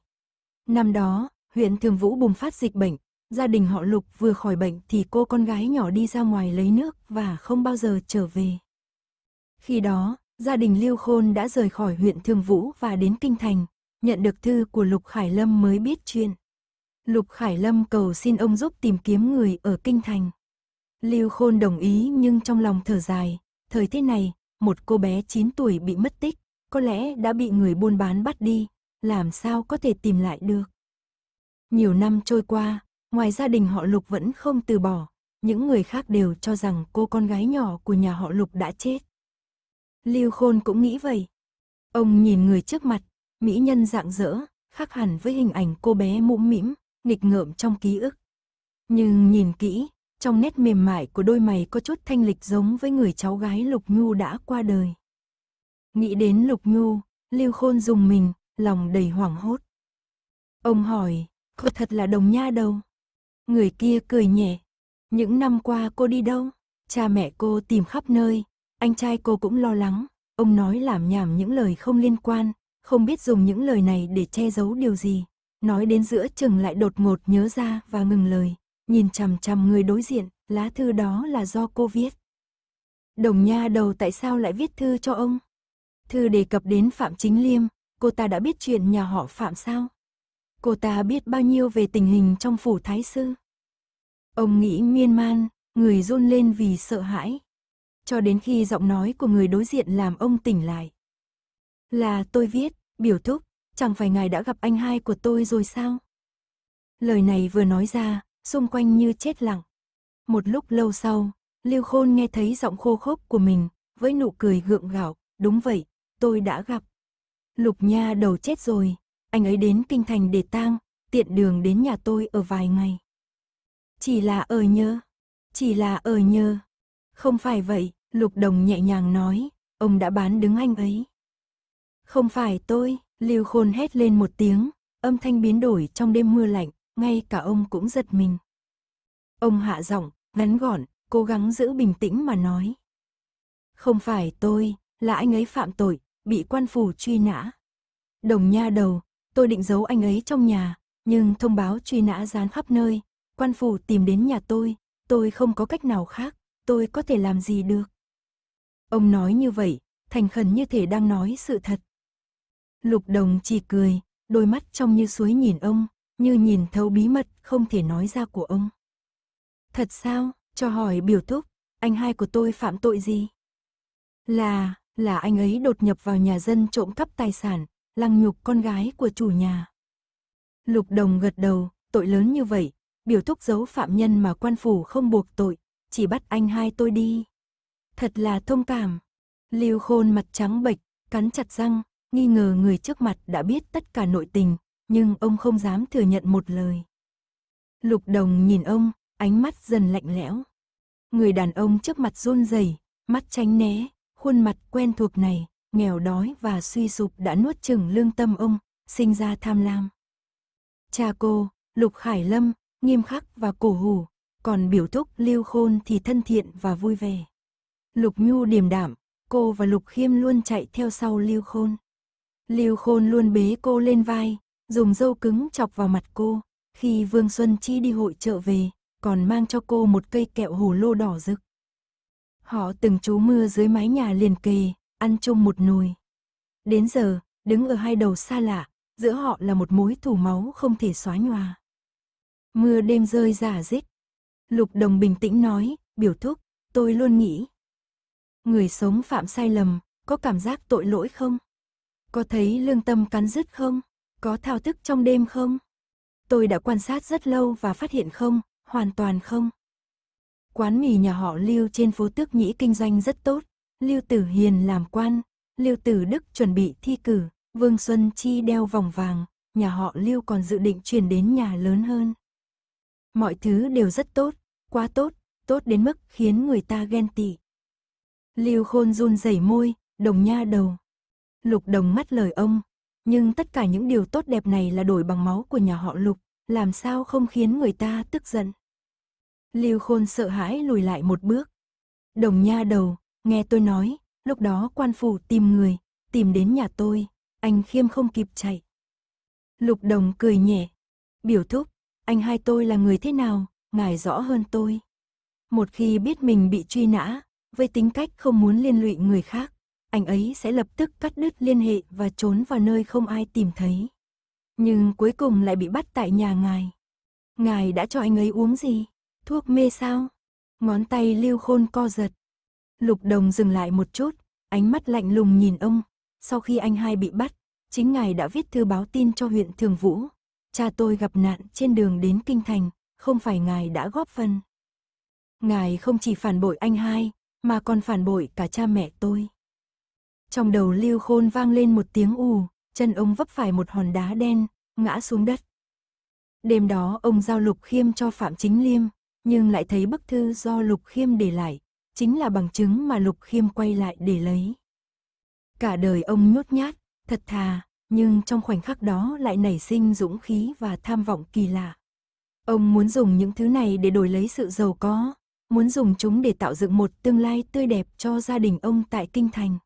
Speaker 1: Năm đó, huyện Thường Vũ bùng phát dịch bệnh, gia đình họ Lục vừa khỏi bệnh thì cô con gái nhỏ đi ra ngoài lấy nước và không bao giờ trở về. Khi đó, gia đình Lưu Khôn đã rời khỏi huyện Thường Vũ và đến Kinh Thành, nhận được thư của Lục Khải Lâm mới biết chuyện. Lục Khải Lâm cầu xin ông giúp tìm kiếm người ở Kinh Thành. Lưu Khôn đồng ý nhưng trong lòng thở dài, thời thế này, một cô bé 9 tuổi bị mất tích, có lẽ đã bị người buôn bán bắt đi, làm sao có thể tìm lại được. Nhiều năm trôi qua, ngoài gia đình họ Lục vẫn không từ bỏ, những người khác đều cho rằng cô con gái nhỏ của nhà họ Lục đã chết. Lưu Khôn cũng nghĩ vậy. Ông nhìn người trước mặt, mỹ nhân dạng dỡ, khác hẳn với hình ảnh cô bé mũm mĩm, nghịch ngợm trong ký ức. Nhưng nhìn kỹ, trong nét mềm mại của đôi mày có chút thanh lịch giống với người cháu gái Lục Nhu đã qua đời. Nghĩ đến Lục Nhu, Lưu Khôn dùng mình, lòng đầy hoảng hốt. Ông hỏi, cô thật là đồng nha đâu? Người kia cười nhẹ. Những năm qua cô đi đâu? Cha mẹ cô tìm khắp nơi, anh trai cô cũng lo lắng. Ông nói làm nhảm những lời không liên quan, không biết dùng những lời này để che giấu điều gì. Nói đến giữa chừng lại đột ngột nhớ ra và ngừng lời, nhìn chằm chằm người đối diện, lá thư đó là do cô viết. Đồng nha đầu tại sao lại viết thư cho ông? Thư đề cập đến Phạm Chính Liêm, cô ta đã biết chuyện nhà họ Phạm sao? Cô ta biết bao nhiêu về tình hình trong phủ thái sư? Ông nghĩ miên man, người run lên vì sợ hãi. Cho đến khi giọng nói của người đối diện làm ông tỉnh lại. Là tôi viết, biểu thúc, chẳng phải ngài đã gặp anh hai của tôi rồi sao? Lời này vừa nói ra, xung quanh như chết lặng. Một lúc lâu sau, Lưu Khôn nghe thấy giọng khô khốc của mình, với nụ cười gượng gạo, đúng vậy, tôi đã gặp. Lục Nha đầu chết rồi, anh ấy đến kinh thành để tang, tiện đường đến nhà tôi ở vài ngày. Chỉ là ở nhớ, chỉ là ở nhớ. Không phải vậy, Lục Đồng nhẹ nhàng nói, ông đã bán đứng anh ấy. Không phải tôi, Lưu Khôn hét lên một tiếng, âm thanh biến đổi trong đêm mưa lạnh, ngay cả ông cũng giật mình. Ông hạ giọng, ngắn gọn, cố gắng giữ bình tĩnh mà nói. Không phải tôi, là anh ấy phạm tội, bị quan phủ truy nã. Đồng nha đầu, tôi định giấu anh ấy trong nhà, nhưng thông báo truy nã dán khắp nơi, quan phủ tìm đến nhà tôi, tôi không có cách nào khác, tôi có thể làm gì được. Ông nói như vậy, thành khẩn như thể đang nói sự thật. Lục đồng chỉ cười, đôi mắt trong như suối nhìn ông, như nhìn thấu bí mật không thể nói ra của ông. Thật sao, cho hỏi biểu thúc, anh hai của tôi phạm tội gì? Là, là anh ấy đột nhập vào nhà dân trộm cắp tài sản, lăng nhục con gái của chủ nhà. Lục đồng gật đầu, tội lớn như vậy, biểu thúc giấu phạm nhân mà quan phủ không buộc tội, chỉ bắt anh hai tôi đi. Thật là thông cảm. Lưu khôn mặt trắng bệch, cắn chặt răng, nghi ngờ người trước mặt đã biết tất cả nội tình, nhưng ông không dám thừa nhận một lời. Lục đồng nhìn ông, ánh mắt dần lạnh lẽo. Người đàn ông trước mặt run rẩy, mắt tránh né, khuôn mặt quen thuộc này, nghèo đói và suy sụp đã nuốt chừng lương tâm ông, sinh ra tham lam. Cha cô, Lục Khải Lâm, nghiêm khắc và cổ hủ, còn biểu thúc Lưu Khôn thì thân thiện và vui vẻ. Lục Nhu điềm đạm, cô và Lục Khiêm luôn chạy theo sau Lưu Khôn. Lưu Khôn luôn bế cô lên vai, dùng dâu cứng chọc vào mặt cô. Khi Vương Xuân Chi đi hội chợ về, còn mang cho cô một cây kẹo hồ lô đỏ rực. Họ từng trú mưa dưới mái nhà liền kề, ăn chung một nồi. Đến giờ, đứng ở hai đầu xa lạ, giữa họ là một mối thù máu không thể xóa nhòa. Mưa đêm rơi giả dích. Lục Đồng bình tĩnh nói, biểu thúc, tôi luôn nghĩ. Người sống phạm sai lầm, có cảm giác tội lỗi không? Có thấy lương tâm cắn rứt không? Có thao thức trong đêm không? Tôi đã quan sát rất lâu và phát hiện không, hoàn toàn không. Quán mì nhà họ Lưu trên phố Tước Nhĩ kinh doanh rất tốt. Lưu Tử Hiền làm quan, Lưu Tử Đức chuẩn bị thi cử, Vương Xuân Chi đeo vòng vàng, nhà họ Lưu còn dự định chuyển đến nhà lớn hơn. Mọi thứ đều rất tốt, quá tốt, tốt đến mức khiến người ta ghen tị. Lưu Khôn run rẩy môi, đồng nha đầu, Lục Đồng mắt lời ông, nhưng tất cả những điều tốt đẹp này là đổi bằng máu của nhà họ Lục, làm sao không khiến người ta tức giận. Lưu Khôn sợ hãi lùi lại một bước. Đồng nha đầu, nghe tôi nói, lúc đó quan phủ tìm người, tìm đến nhà tôi, anh khiêm không kịp chạy. Lục Đồng cười nhẹ, biểu thúc, anh hai tôi là người thế nào, ngài rõ hơn tôi. Một khi biết mình bị truy nã, với tính cách không muốn liên lụy người khác, anh ấy sẽ lập tức cắt đứt liên hệ và trốn vào nơi không ai tìm thấy. Nhưng cuối cùng lại bị bắt tại nhà ngài. Ngài đã cho anh ấy uống gì? Thuốc mê sao? Ngón tay lưu khôn co giật. Lục đồng dừng lại một chút, ánh mắt lạnh lùng nhìn ông. Sau khi anh hai bị bắt, chính ngài đã viết thư báo tin cho huyện Thường Vũ. Cha tôi gặp nạn trên đường đến Kinh Thành, không phải ngài đã góp phần. Ngài không chỉ phản bội anh hai, mà còn phản bội cả cha mẹ tôi. Trong đầu lưu khôn vang lên một tiếng ù, chân ông vấp phải một hòn đá đen, ngã xuống đất. Đêm đó ông giao Lục Khiêm cho Phạm Chính Liêm, nhưng lại thấy bức thư do Lục Khiêm để lại, chính là bằng chứng mà Lục Khiêm quay lại để lấy. Cả đời ông nhút nhát, thật thà, nhưng trong khoảnh khắc đó lại nảy sinh dũng khí và tham vọng kỳ lạ. Ông muốn dùng những thứ này để đổi lấy sự giàu có, muốn dùng chúng để tạo dựng một tương lai tươi đẹp cho gia đình ông tại Kinh Thành.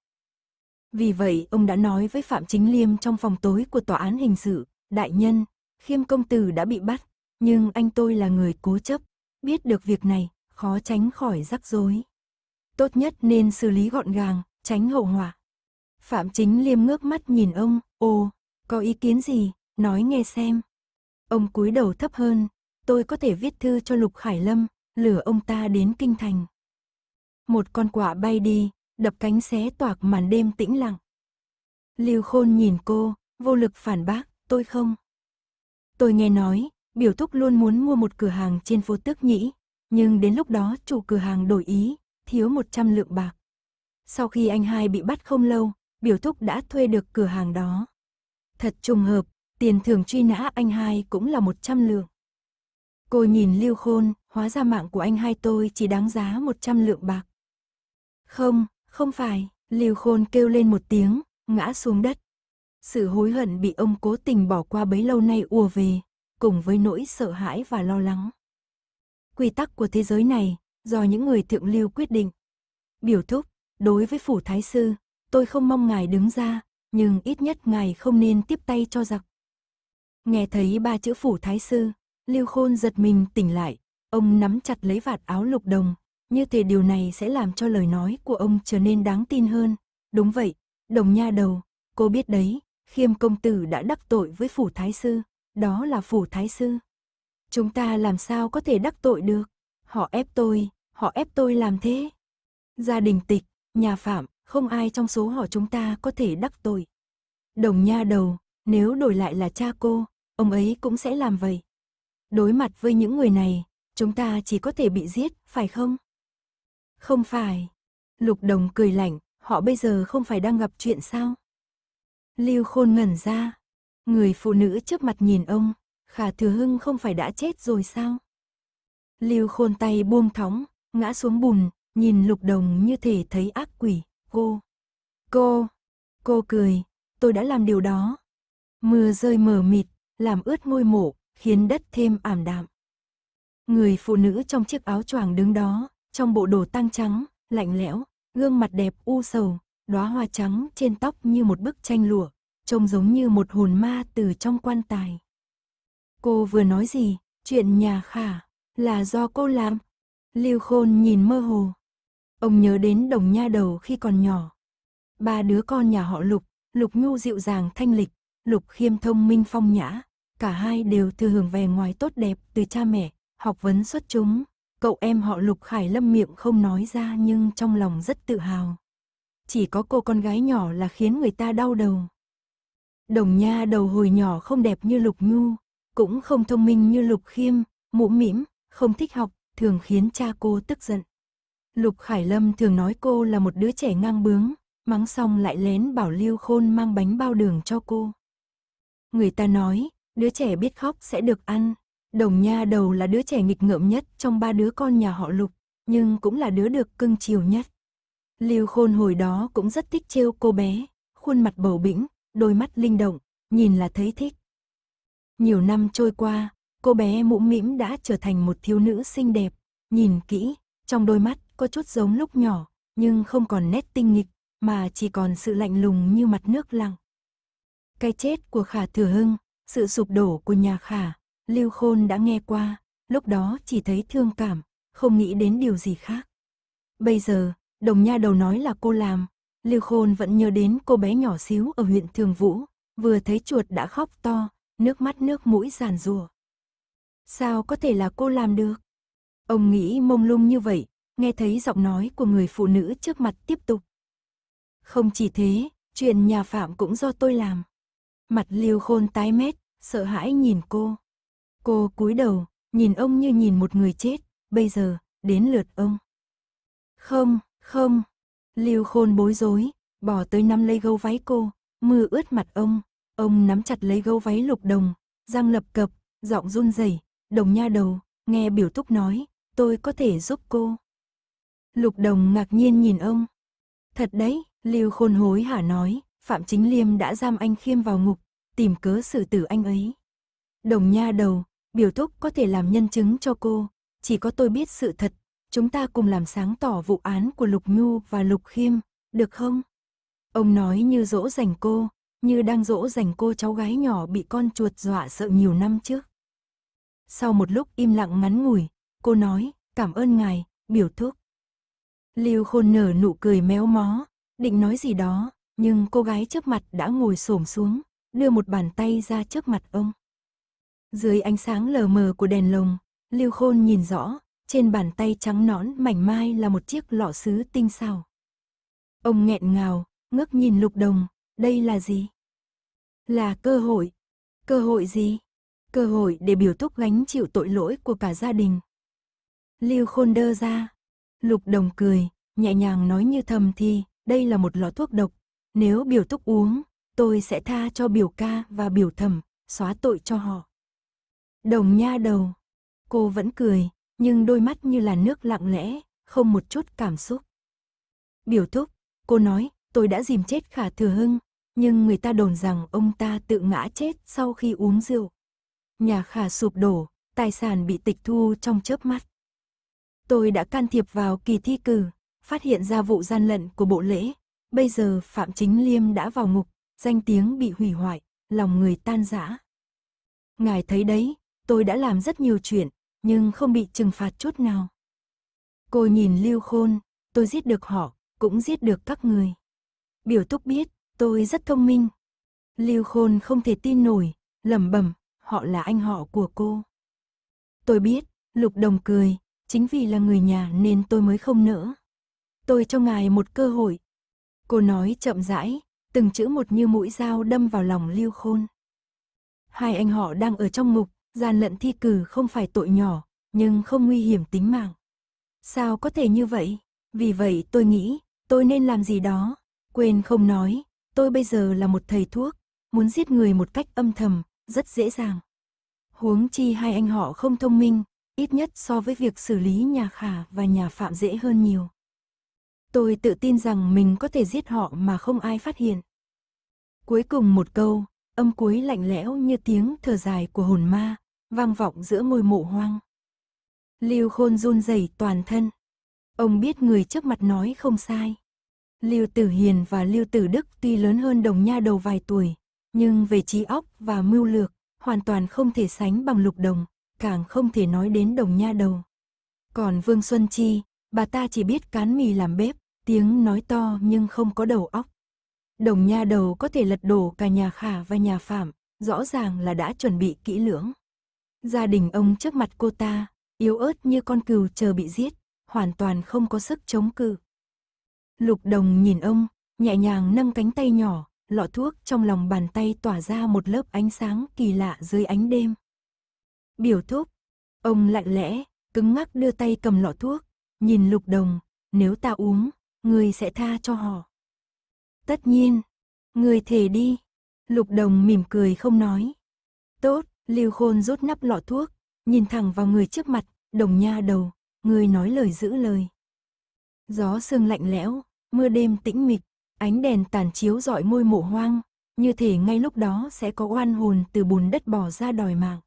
Speaker 1: Vì vậy, ông đã nói với Phạm Chính Liêm trong phòng tối của tòa án hình sự, đại nhân, khiêm công tử đã bị bắt, nhưng anh tôi là người cố chấp, biết được việc này, khó tránh khỏi rắc rối. Tốt nhất nên xử lý gọn gàng, tránh hậu họa. Phạm Chính Liêm ngước mắt nhìn ông, ồ, có ý kiến gì, nói nghe xem. Ông cúi đầu thấp hơn, tôi có thể viết thư cho Lục Khải Lâm, lửa ông ta đến kinh thành. Một con quạ bay đi, đập cánh xé toạc màn đêm tĩnh lặng. Lưu Khôn nhìn cô, vô lực phản bác, tôi không. Tôi nghe nói, biểu thúc luôn muốn mua một cửa hàng trên phố Tước Nhĩ, nhưng đến lúc đó chủ cửa hàng đổi ý, thiếu 100 lượng bạc. Sau khi anh hai bị bắt không lâu, biểu thúc đã thuê được cửa hàng đó. Thật trùng hợp, tiền thưởng truy nã anh hai cũng là 100 lượng. Cô nhìn Lưu Khôn, hóa ra mạng của anh hai tôi chỉ đáng giá 100 lượng bạc. Không, không phải, Lưu Khôn kêu lên một tiếng, ngã xuống đất. Sự hối hận bị ông cố tình bỏ qua bấy lâu nay ùa về, cùng với nỗi sợ hãi và lo lắng. Quy tắc của thế giới này, do những người thượng lưu quyết định. Biểu thúc, đối với phủ thái sư, tôi không mong ngài đứng ra, nhưng ít nhất ngài không nên tiếp tay cho giặc. Nghe thấy ba chữ phủ thái sư, Lưu Khôn giật mình tỉnh lại, ông nắm chặt lấy vạt áo lục đồng, như thế điều này sẽ làm cho lời nói của ông trở nên đáng tin hơn. Đúng vậy, đồng nha đầu, cô biết đấy, khiêm công tử đã đắc tội với phủ thái sư, đó là phủ thái sư. Chúng ta làm sao có thể đắc tội được? Họ ép tôi, họ ép tôi làm thế. Gia đình tịch, nhà phạm, không ai trong số họ chúng ta có thể đắc tội. Đồng nha đầu, nếu đổi lại là cha cô, ông ấy cũng sẽ làm vậy. Đối mặt với những người này, chúng ta chỉ có thể bị giết, phải không? Không phải. Lục Đồng cười lạnh, họ bây giờ không phải đang gặp chuyện sao? Lưu Khôn ngẩn ra. Người phụ nữ trước mặt nhìn ông, Khả Thừa Hưng không phải đã chết rồi sao? Lưu Khôn tay buông thóng, ngã xuống bùn, nhìn Lục Đồng như thể thấy ác quỷ. Cô, cô, cô cười, tôi đã làm điều đó. Mưa rơi mờ mịt, làm ướt ngôi mộ, khiến đất thêm ảm đạm. Người phụ nữ trong chiếc áo choàng đứng đó, trong bộ đồ tang trắng, lạnh lẽo, gương mặt đẹp u sầu, đóa hoa trắng trên tóc như một bức tranh lụa, trông giống như một hồn ma từ trong quan tài. Cô vừa nói gì, chuyện nhà khả, là do cô làm. Lưu Khôn nhìn mơ hồ. Ông nhớ đến đồng nha đầu khi còn nhỏ. Ba đứa con nhà họ Lục, Lục Nhu dịu dàng thanh lịch, Lục Khiêm thông minh phong nhã, cả hai đều thừa hưởng vẻ ngoài tốt đẹp từ cha mẹ, học vấn xuất chúng. Cậu em họ Lục Khải Lâm miệng không nói ra nhưng trong lòng rất tự hào. Chỉ có cô con gái nhỏ là khiến người ta đau đầu. Đồng nha đầu hồi nhỏ không đẹp như Lục Nhu, cũng không thông minh như Lục Khiêm, mũm mĩm, không thích học, thường khiến cha cô tức giận. Lục Khải Lâm thường nói cô là một đứa trẻ ngang bướng, mắng xong lại lén bảo Lưu Khôn mang bánh bao đường cho cô. Người ta nói, đứa trẻ biết khóc sẽ được ăn, Đồng Nha đầu là đứa trẻ nghịch ngợm nhất trong ba đứa con nhà họ Lục, nhưng cũng là đứa được cưng chiều nhất. Lưu Khôn hồi đó cũng rất thích trêu cô bé, khuôn mặt bầu bĩnh, đôi mắt linh động, nhìn là thấy thích. Nhiều năm trôi qua, cô bé mũm mĩm đã trở thành một thiếu nữ xinh đẹp, nhìn kỹ, trong đôi mắt có chút giống lúc nhỏ, nhưng không còn nét tinh nghịch, mà chỉ còn sự lạnh lùng như mặt nước lặng. Cái chết của Khả Thừa Hưng, sự sụp đổ của nhà Khả, Lưu Khôn đã nghe qua, lúc đó chỉ thấy thương cảm, không nghĩ đến điều gì khác. Bây giờ, đồng nha đầu nói là cô làm, Lưu Khôn vẫn nhớ đến cô bé nhỏ xíu ở huyện Thường Vũ, vừa thấy chuột đã khóc to, nước mắt nước mũi giàn rùa. Sao có thể là cô làm được? Ông nghĩ mông lung như vậy, nghe thấy giọng nói của người phụ nữ trước mặt tiếp tục. Không chỉ thế, chuyện nhà Phạm cũng do tôi làm. Mặt Lưu Khôn tái mét, sợ hãi nhìn cô. Cô cúi đầu, nhìn ông như nhìn một người chết, bây giờ, đến lượt ông. Không, không, Lưu Khôn bối rối, bỏ tới nắm lấy gấu váy cô, mưa ướt mặt ông, ông nắm chặt lấy gấu váy lục đồng, răng lập cập, giọng run rẩy, đồng nha đầu, nghe biểu thúc nói, tôi có thể giúp cô. Lục đồng ngạc nhiên nhìn ông. Thật đấy, Lưu Khôn hối hả nói, Phạm Chính Liêm đã giam anh Khiêm vào ngục, tìm cớ xử tử anh ấy. Đồng nha đầu, biểu thúc có thể làm nhân chứng cho cô, chỉ có tôi biết sự thật, chúng ta cùng làm sáng tỏ vụ án của Lục Nhu và Lục Khiêm, được không? Ông nói như dỗ dành cô, như đang dỗ dành cô cháu gái nhỏ bị con chuột dọa sợ nhiều năm trước. Sau một lúc im lặng ngắn ngủi, cô nói, cảm ơn ngài, biểu thúc. Lưu khôn nở nụ cười méo mó, định nói gì đó, nhưng cô gái trước mặt đã ngồi xổm xuống, đưa một bàn tay ra trước mặt ông. Dưới ánh sáng lờ mờ của đèn lồng, Lưu Khôn nhìn rõ, trên bàn tay trắng nõn mảnh mai là một chiếc lọ sứ tinh xảo. Ông nghẹn ngào, ngước nhìn Lục Đồng, đây là gì? Là cơ hội. Cơ hội gì? Cơ hội để biểu túc gánh chịu tội lỗi của cả gia đình. Lưu Khôn đơ ra. Lục Đồng cười, nhẹ nhàng nói như thầm thì, đây là một lọ thuốc độc. Nếu biểu túc uống, tôi sẽ tha cho biểu ca và biểu thầm xóa tội cho họ. Đồng nha đầu. Cô vẫn cười, nhưng đôi mắt như là nước lặng lẽ, không một chút cảm xúc. Biểu thúc, cô nói, tôi đã dìm chết khả thừa hưng, nhưng người ta đồn rằng ông ta tự ngã chết sau khi uống rượu. Nhà khả sụp đổ, tài sản bị tịch thu trong chớp mắt. Tôi đã can thiệp vào kỳ thi cử, phát hiện ra vụ gian lận của bộ lễ. Bây giờ Phạm Chính Liêm đã vào ngục, danh tiếng bị hủy hoại, lòng người tan rã. Ngài thấy đấy, tôi đã làm rất nhiều chuyện, nhưng không bị trừng phạt chút nào. Cô nhìn Lưu Khôn, tôi giết được họ, cũng giết được các người. Biểu Túc biết, tôi rất thông minh. Lưu Khôn không thể tin nổi, lẩm bẩm, họ là anh họ của cô. Tôi biết, Lục Đồng cười, chính vì là người nhà nên tôi mới không nỡ. Tôi cho ngài một cơ hội. Cô nói chậm rãi, từng chữ một như mũi dao đâm vào lòng Lưu Khôn. Hai anh họ đang ở trong ngục, gian lận thi cử không phải tội nhỏ, nhưng không nguy hiểm tính mạng. Sao có thể như vậy? Vì vậy tôi nghĩ, tôi nên làm gì đó. Quên không nói, tôi bây giờ là một thầy thuốc, muốn giết người một cách âm thầm, rất dễ dàng. Huống chi hai anh họ không thông minh, ít nhất so với việc xử lý nhà khả và nhà phạm dễ hơn nhiều. Tôi tự tin rằng mình có thể giết họ mà không ai phát hiện. Cuối cùng một câu, âm cuối lạnh lẽo như tiếng thở dài của hồn ma, vang vọng giữa ngôi mộ hoang. Lưu Khôn run rẩy toàn thân. Ông biết người trước mặt nói không sai. Lưu Tử Hiền và Lưu Tử Đức tuy lớn hơn đồng nha đầu vài tuổi, nhưng về trí óc và mưu lược, hoàn toàn không thể sánh bằng lục đồng, càng không thể nói đến đồng nha đầu. Còn Vương Xuân Chi, bà ta chỉ biết cán mì làm bếp, tiếng nói to nhưng không có đầu óc. Đồng nha đầu có thể lật đổ cả nhà khả và nhà phạm, rõ ràng là đã chuẩn bị kỹ lưỡng. Gia đình ông trước mặt cô ta, yếu ớt như con cừu chờ bị giết, hoàn toàn không có sức chống cự. Lục đồng nhìn ông, nhẹ nhàng nâng cánh tay nhỏ, lọ thuốc trong lòng bàn tay tỏa ra một lớp ánh sáng kỳ lạ dưới ánh đêm. Biểu thúc, ông lặng lẽ, cứng ngắc đưa tay cầm lọ thuốc, nhìn lục đồng, nếu ta uống, người sẽ tha cho họ. Tất nhiên, người thể đi. Lục đồng mỉm cười không nói. Tốt, Lưu Khôn rút nắp lọ thuốc, nhìn thẳng vào người trước mặt, đồng nha đầu, người nói lời giữ lời. Gió sương lạnh lẽo, mưa đêm tĩnh mịch, ánh đèn tàn chiếu dọi môi mộ hoang, như thể ngay lúc đó sẽ có oan hồn từ bùn đất bò ra đòi mạng.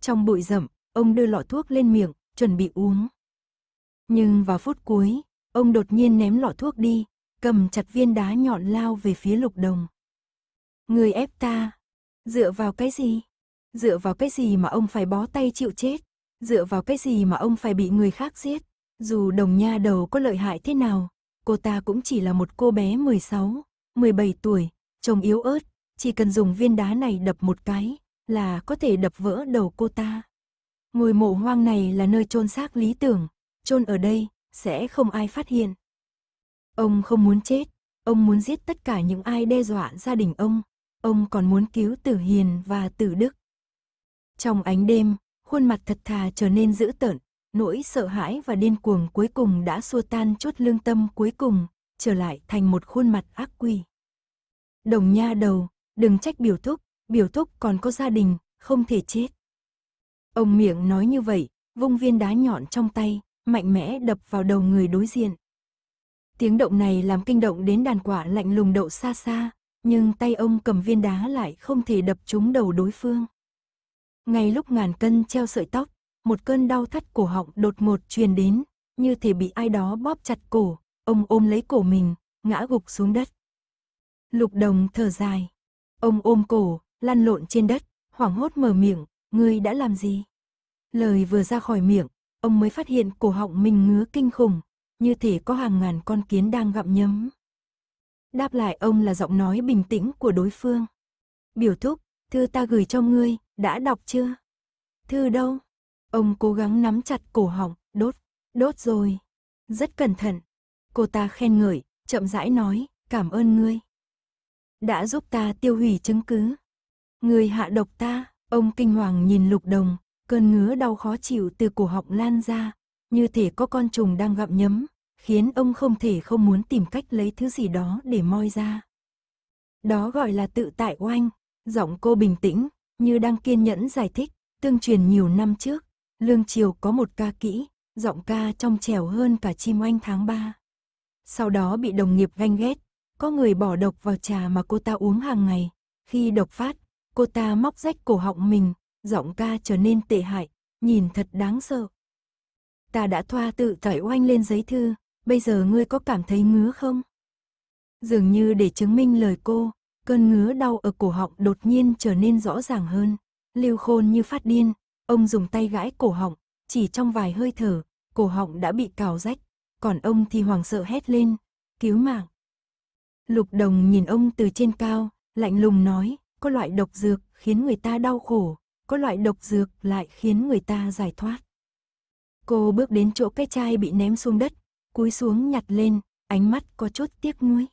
Speaker 1: Trong bụi rậm, ông đưa lọ thuốc lên miệng, chuẩn bị uống. Nhưng vào phút cuối, ông đột nhiên ném lọ thuốc đi, cầm chặt viên đá nhọn lao về phía lục đồng. Người ép ta, dựa vào cái gì? dựa vào cái gì mà ông phải bó tay chịu chết, dựa vào cái gì mà ông phải bị người khác giết. Dù đồng nha đầu có lợi hại thế nào, cô ta cũng chỉ là một cô bé 16, 17 tuổi, chồng yếu ớt, chỉ cần dùng viên đá này đập một cái là có thể đập vỡ đầu cô ta. Ngôi mộ hoang này là nơi chôn xác lý tưởng, chôn ở đây sẽ không ai phát hiện. Ông không muốn chết, ông muốn giết tất cả những ai đe dọa gia đình ông, ông còn muốn cứu Tử Hiền và Tử Đức. Trong ánh đêm, khuôn mặt thật thà trở nên dữ tợn, nỗi sợ hãi và điên cuồng cuối cùng đã xua tan chút lương tâm cuối cùng, trở lại thành một khuôn mặt ác quy Đồng nha đầu, đừng trách biểu thúc, biểu thúc còn có gia đình, không thể chết. Ông miệng nói như vậy, vung viên đá nhọn trong tay, mạnh mẽ đập vào đầu người đối diện. Tiếng động này làm kinh động đến đàn quả lạnh lùng đậu xa xa, nhưng tay ông cầm viên đá lại không thể đập trúng đầu đối phương. Ngay lúc ngàn cân treo sợi tóc, một cơn đau thắt cổ họng đột ngột truyền đến, như thể bị ai đó bóp chặt cổ, ông ôm lấy cổ mình, ngã gục xuống đất. Lục đồng thở dài, ông ôm cổ, lăn lộn trên đất, hoảng hốt mở miệng, ngươi đã làm gì? Lời vừa ra khỏi miệng, ông mới phát hiện cổ họng mình ngứa kinh khủng, như thể có hàng ngàn con kiến đang gặm nhấm. Đáp lại ông là giọng nói bình tĩnh của đối phương. Biểu thúc, thư ta gửi cho ngươi, đã đọc chưa? Thư đâu? Ông cố gắng nắm chặt cổ họng, đốt, đốt rồi. Rất cẩn thận. Cô ta khen ngợi, chậm rãi nói, cảm ơn ngươi. Đã giúp ta tiêu hủy chứng cứ. Ngươi hạ độc ta, ông kinh hoàng nhìn lục đồng, cơn ngứa đau khó chịu từ cổ họng lan ra, như thể có con trùng đang gặm nhấm, khiến ông không thể không muốn tìm cách lấy thứ gì đó để moi ra. Đó gọi là tự tại oanh, giọng cô bình tĩnh, như đang kiên nhẫn giải thích, tương truyền nhiều năm trước, Lương Triều có một ca kỹ, giọng ca trong trẻo hơn cả chim oanh tháng 3. Sau đó bị đồng nghiệp ganh ghét, có người bỏ độc vào trà mà cô ta uống hàng ngày. Khi độc phát, cô ta móc rách cổ họng mình, giọng ca trở nên tệ hại, nhìn thật đáng sợ. Ta đã thoa tự tẩy oanh lên giấy thư, bây giờ ngươi có cảm thấy ngứa không? Dường như để chứng minh lời cô, Cơn ngứa đau ở cổ họng đột nhiên trở nên rõ ràng hơn. Lưu Khôn như phát điên, ông dùng tay gãi cổ họng, chỉ trong vài hơi thở, cổ họng đã bị cào rách, còn ông thì hoảng sợ hét lên, cứu mạng. Lục Đồng nhìn ông từ trên cao, lạnh lùng nói, có loại độc dược khiến người ta đau khổ, có loại độc dược lại khiến người ta giải thoát. Cô bước đến chỗ cái chai bị ném xuống đất, cúi xuống nhặt lên, ánh mắt có chút tiếc nuối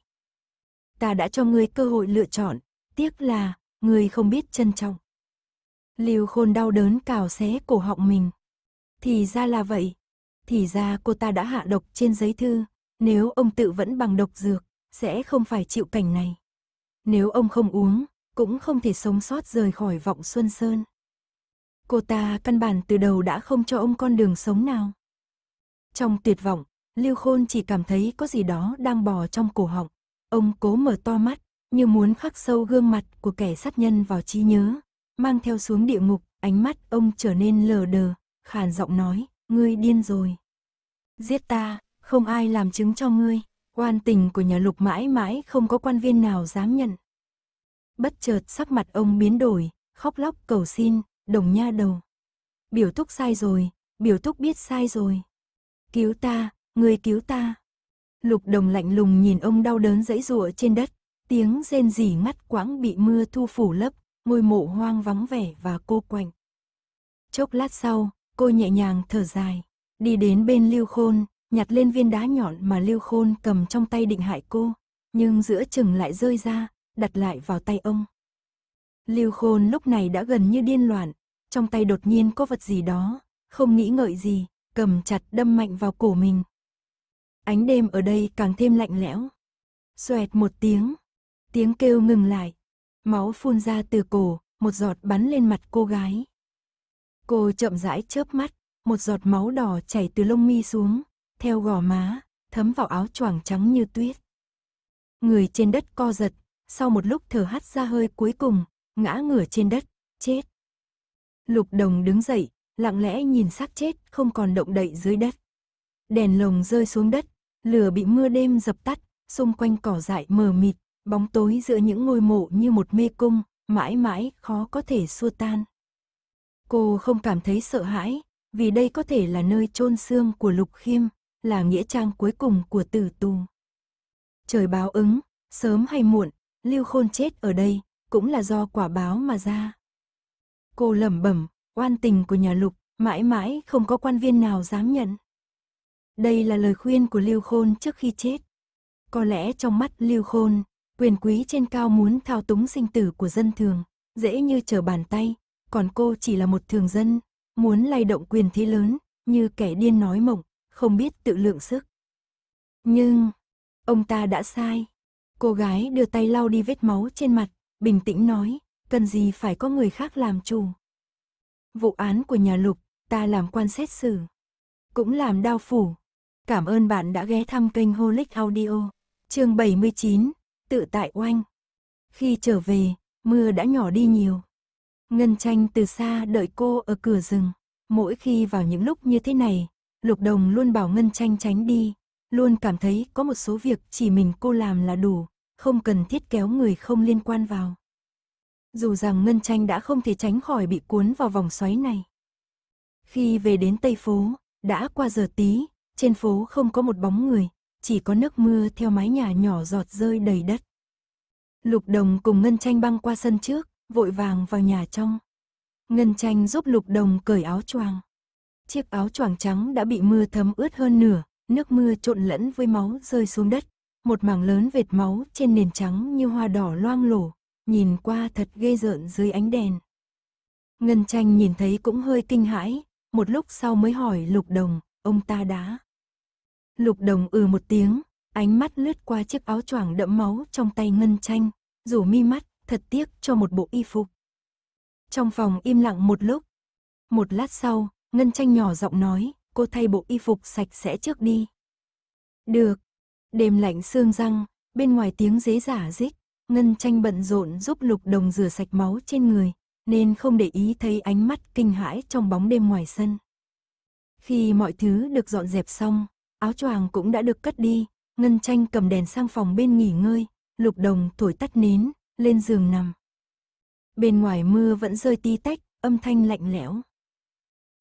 Speaker 1: ta đã cho ngươi cơ hội lựa chọn, tiếc là, ngươi không biết trân trọng. Lưu khôn đau đớn cào xé cổ họng mình. Thì ra là vậy. Thì ra cô ta đã hạ độc trên giấy thư. Nếu ông tự vẫn bằng độc dược, sẽ không phải chịu cảnh này. Nếu ông không uống, cũng không thể sống sót rời khỏi vọng Xuân Sơn. Cô ta căn bản từ đầu đã không cho ông con đường sống nào. Trong tuyệt vọng, Lưu Khôn chỉ cảm thấy có gì đó đang bò trong cổ họng. Ông cố mở to mắt, như muốn khắc sâu gương mặt của kẻ sát nhân vào trí nhớ, mang theo xuống địa ngục, ánh mắt ông trở nên lờ đờ, khàn giọng nói, ngươi điên rồi. Giết ta, không ai làm chứng cho ngươi, quan tình của nhà lục mãi mãi không có quan viên nào dám nhận. Bất chợt sắc mặt ông biến đổi, khóc lóc cầu xin, đồng nha đầu. Biểu thúc sai rồi, biểu thúc biết sai rồi. Cứu ta, người cứu ta. Lục đồng lạnh lùng nhìn ông đau đớn dãy rụa trên đất, tiếng rên rỉ ngắt quãng bị mưa thu phủ lấp, ngôi mộ hoang vắng vẻ và cô quạnh. Chốc lát sau, cô nhẹ nhàng thở dài, đi đến bên Lưu Khôn, nhặt lên viên đá nhọn mà Lưu Khôn cầm trong tay định hại cô, nhưng giữa chừng lại rơi ra, đặt lại vào tay ông. Lưu Khôn lúc này đã gần như điên loạn, trong tay đột nhiên có vật gì đó, không nghĩ ngợi gì, cầm chặt đâm mạnh vào cổ mình. Ánh đêm ở đây càng thêm lạnh lẽo. Xoẹt một tiếng. Tiếng kêu ngừng lại. Máu phun ra từ cổ, một giọt bắn lên mặt cô gái. Cô chậm rãi chớp mắt, một giọt máu đỏ chảy từ lông mi xuống, theo gò má, thấm vào áo choàng trắng như tuyết. Người trên đất co giật, sau một lúc thở hắt ra hơi cuối cùng, ngã ngửa trên đất, chết. Lục đồng đứng dậy, lặng lẽ nhìn xác chết không còn động đậy dưới đất. Đèn lồng rơi xuống đất, Lửa bị mưa đêm dập tắt, xung quanh cỏ dại mờ mịt, bóng tối giữa những ngôi mộ như một mê cung, mãi mãi khó có thể xua tan. Cô không cảm thấy sợ hãi, vì đây có thể là nơi chôn xương của Lục Khiêm, là nghĩa trang cuối cùng của tử tù. Trời báo ứng, sớm hay muộn, Lưu Khôn chết ở đây, cũng là do quả báo mà ra. Cô lẩm bẩm, oan tình của nhà Lục, mãi mãi không có quan viên nào dám nhận. Đây là lời khuyên của Lưu Khôn trước khi chết. Có lẽ trong mắt Lưu Khôn, quyền quý trên cao muốn thao túng sinh tử của dân thường, dễ như trở bàn tay, còn cô chỉ là một thường dân, muốn lay động quyền thế lớn, như kẻ điên nói mộng, không biết tự lượng sức. Nhưng, ông ta đã sai. Cô gái đưa tay lau đi vết máu trên mặt, bình tĩnh nói, cần gì phải có người khác làm chủ. Vụ án của nhà lục, ta làm quan xét xử. Cũng làm đao phủ, Cảm ơn bạn đã ghé thăm kênh Holic Audio. Chương 79, tự tại oanh. Khi trở về, mưa đã nhỏ đi nhiều. Ngân Tranh từ xa đợi cô ở cửa rừng. Mỗi khi vào những lúc như thế này, Lục Đồng luôn bảo Ngân Tranh tránh đi, luôn cảm thấy có một số việc chỉ mình cô làm là đủ, không cần thiết kéo người không liên quan vào. Dù rằng Ngân Tranh đã không thể tránh khỏi bị cuốn vào vòng xoáy này. Khi về đến Tây Phố, đã qua giờ tí, trên phố không có một bóng người, chỉ có nước mưa theo mái nhà nhỏ giọt rơi đầy đất. Lục Đồng cùng Ngân Tranh băng qua sân trước, vội vàng vào nhà trong. Ngân Tranh giúp Lục Đồng cởi áo choàng. Chiếc áo choàng trắng đã bị mưa thấm ướt hơn nửa, nước mưa trộn lẫn với máu rơi xuống đất. Một mảng lớn vệt máu trên nền trắng như hoa đỏ loang lổ, nhìn qua thật ghê rợn dưới ánh đèn. Ngân Tranh nhìn thấy cũng hơi kinh hãi, một lúc sau mới hỏi Lục Đồng, ông ta đã. Lục đồng ừ một tiếng, ánh mắt lướt qua chiếc áo choàng đẫm máu trong tay ngân tranh, rủ mi mắt, thật tiếc cho một bộ y phục. Trong phòng im lặng một lúc. Một lát sau, ngân tranh nhỏ giọng nói, cô thay bộ y phục sạch sẽ trước đi. Được. Đêm lạnh xương răng, bên ngoài tiếng dế giả rích, ngân tranh bận rộn giúp lục đồng rửa sạch máu trên người, nên không để ý thấy ánh mắt kinh hãi trong bóng đêm ngoài sân. Khi mọi thứ được dọn dẹp xong, áo choàng cũng đã được cất đi, Ngân Tranh cầm đèn sang phòng bên nghỉ ngơi, Lục Đồng thổi tắt nến, lên giường nằm. Bên ngoài mưa vẫn rơi tí tách, âm thanh lạnh lẽo.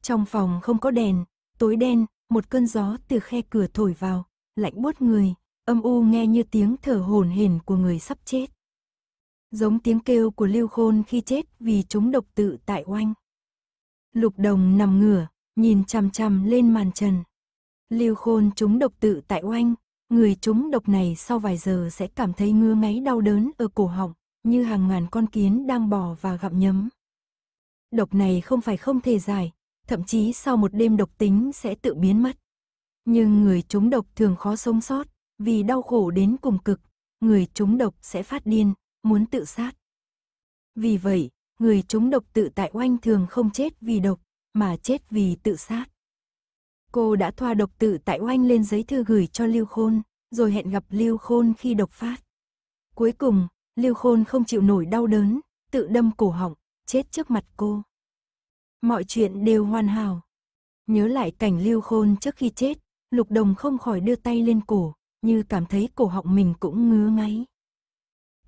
Speaker 1: Trong phòng không có đèn, tối đen, một cơn gió từ khe cửa thổi vào, lạnh buốt người, âm u nghe như tiếng thở hổn hển của người sắp chết. Giống tiếng kêu của Lưu Khôn khi chết vì chúng độc tự tại oanh. Lục Đồng nằm ngửa, nhìn chằm chằm lên màn trần. Lưu Khôn chúng độc tự tại oanh, người chúng độc này sau vài giờ sẽ cảm thấy ngứa ngáy đau đớn ở cổ họng, như hàng ngàn con kiến đang bò và gặm nhấm. Độc này không phải không thể giải, thậm chí sau một đêm độc tính sẽ tự biến mất. Nhưng người chúng độc thường khó sống sót, vì đau khổ đến cùng cực, người chúng độc sẽ phát điên, muốn tự sát. Vì vậy, người chúng độc tự tại oanh thường không chết vì độc, mà chết vì tự sát. Cô đã thoa độc tự tại oanh lên giấy thư gửi cho Lưu Khôn, rồi hẹn gặp Lưu Khôn khi độc phát. Cuối cùng, Lưu Khôn không chịu nổi đau đớn, tự đâm cổ họng, chết trước mặt cô. Mọi chuyện đều hoàn hảo. Nhớ lại cảnh Lưu Khôn trước khi chết, Lục Đồng không khỏi đưa tay lên cổ, như cảm thấy cổ họng mình cũng ngứa ngáy.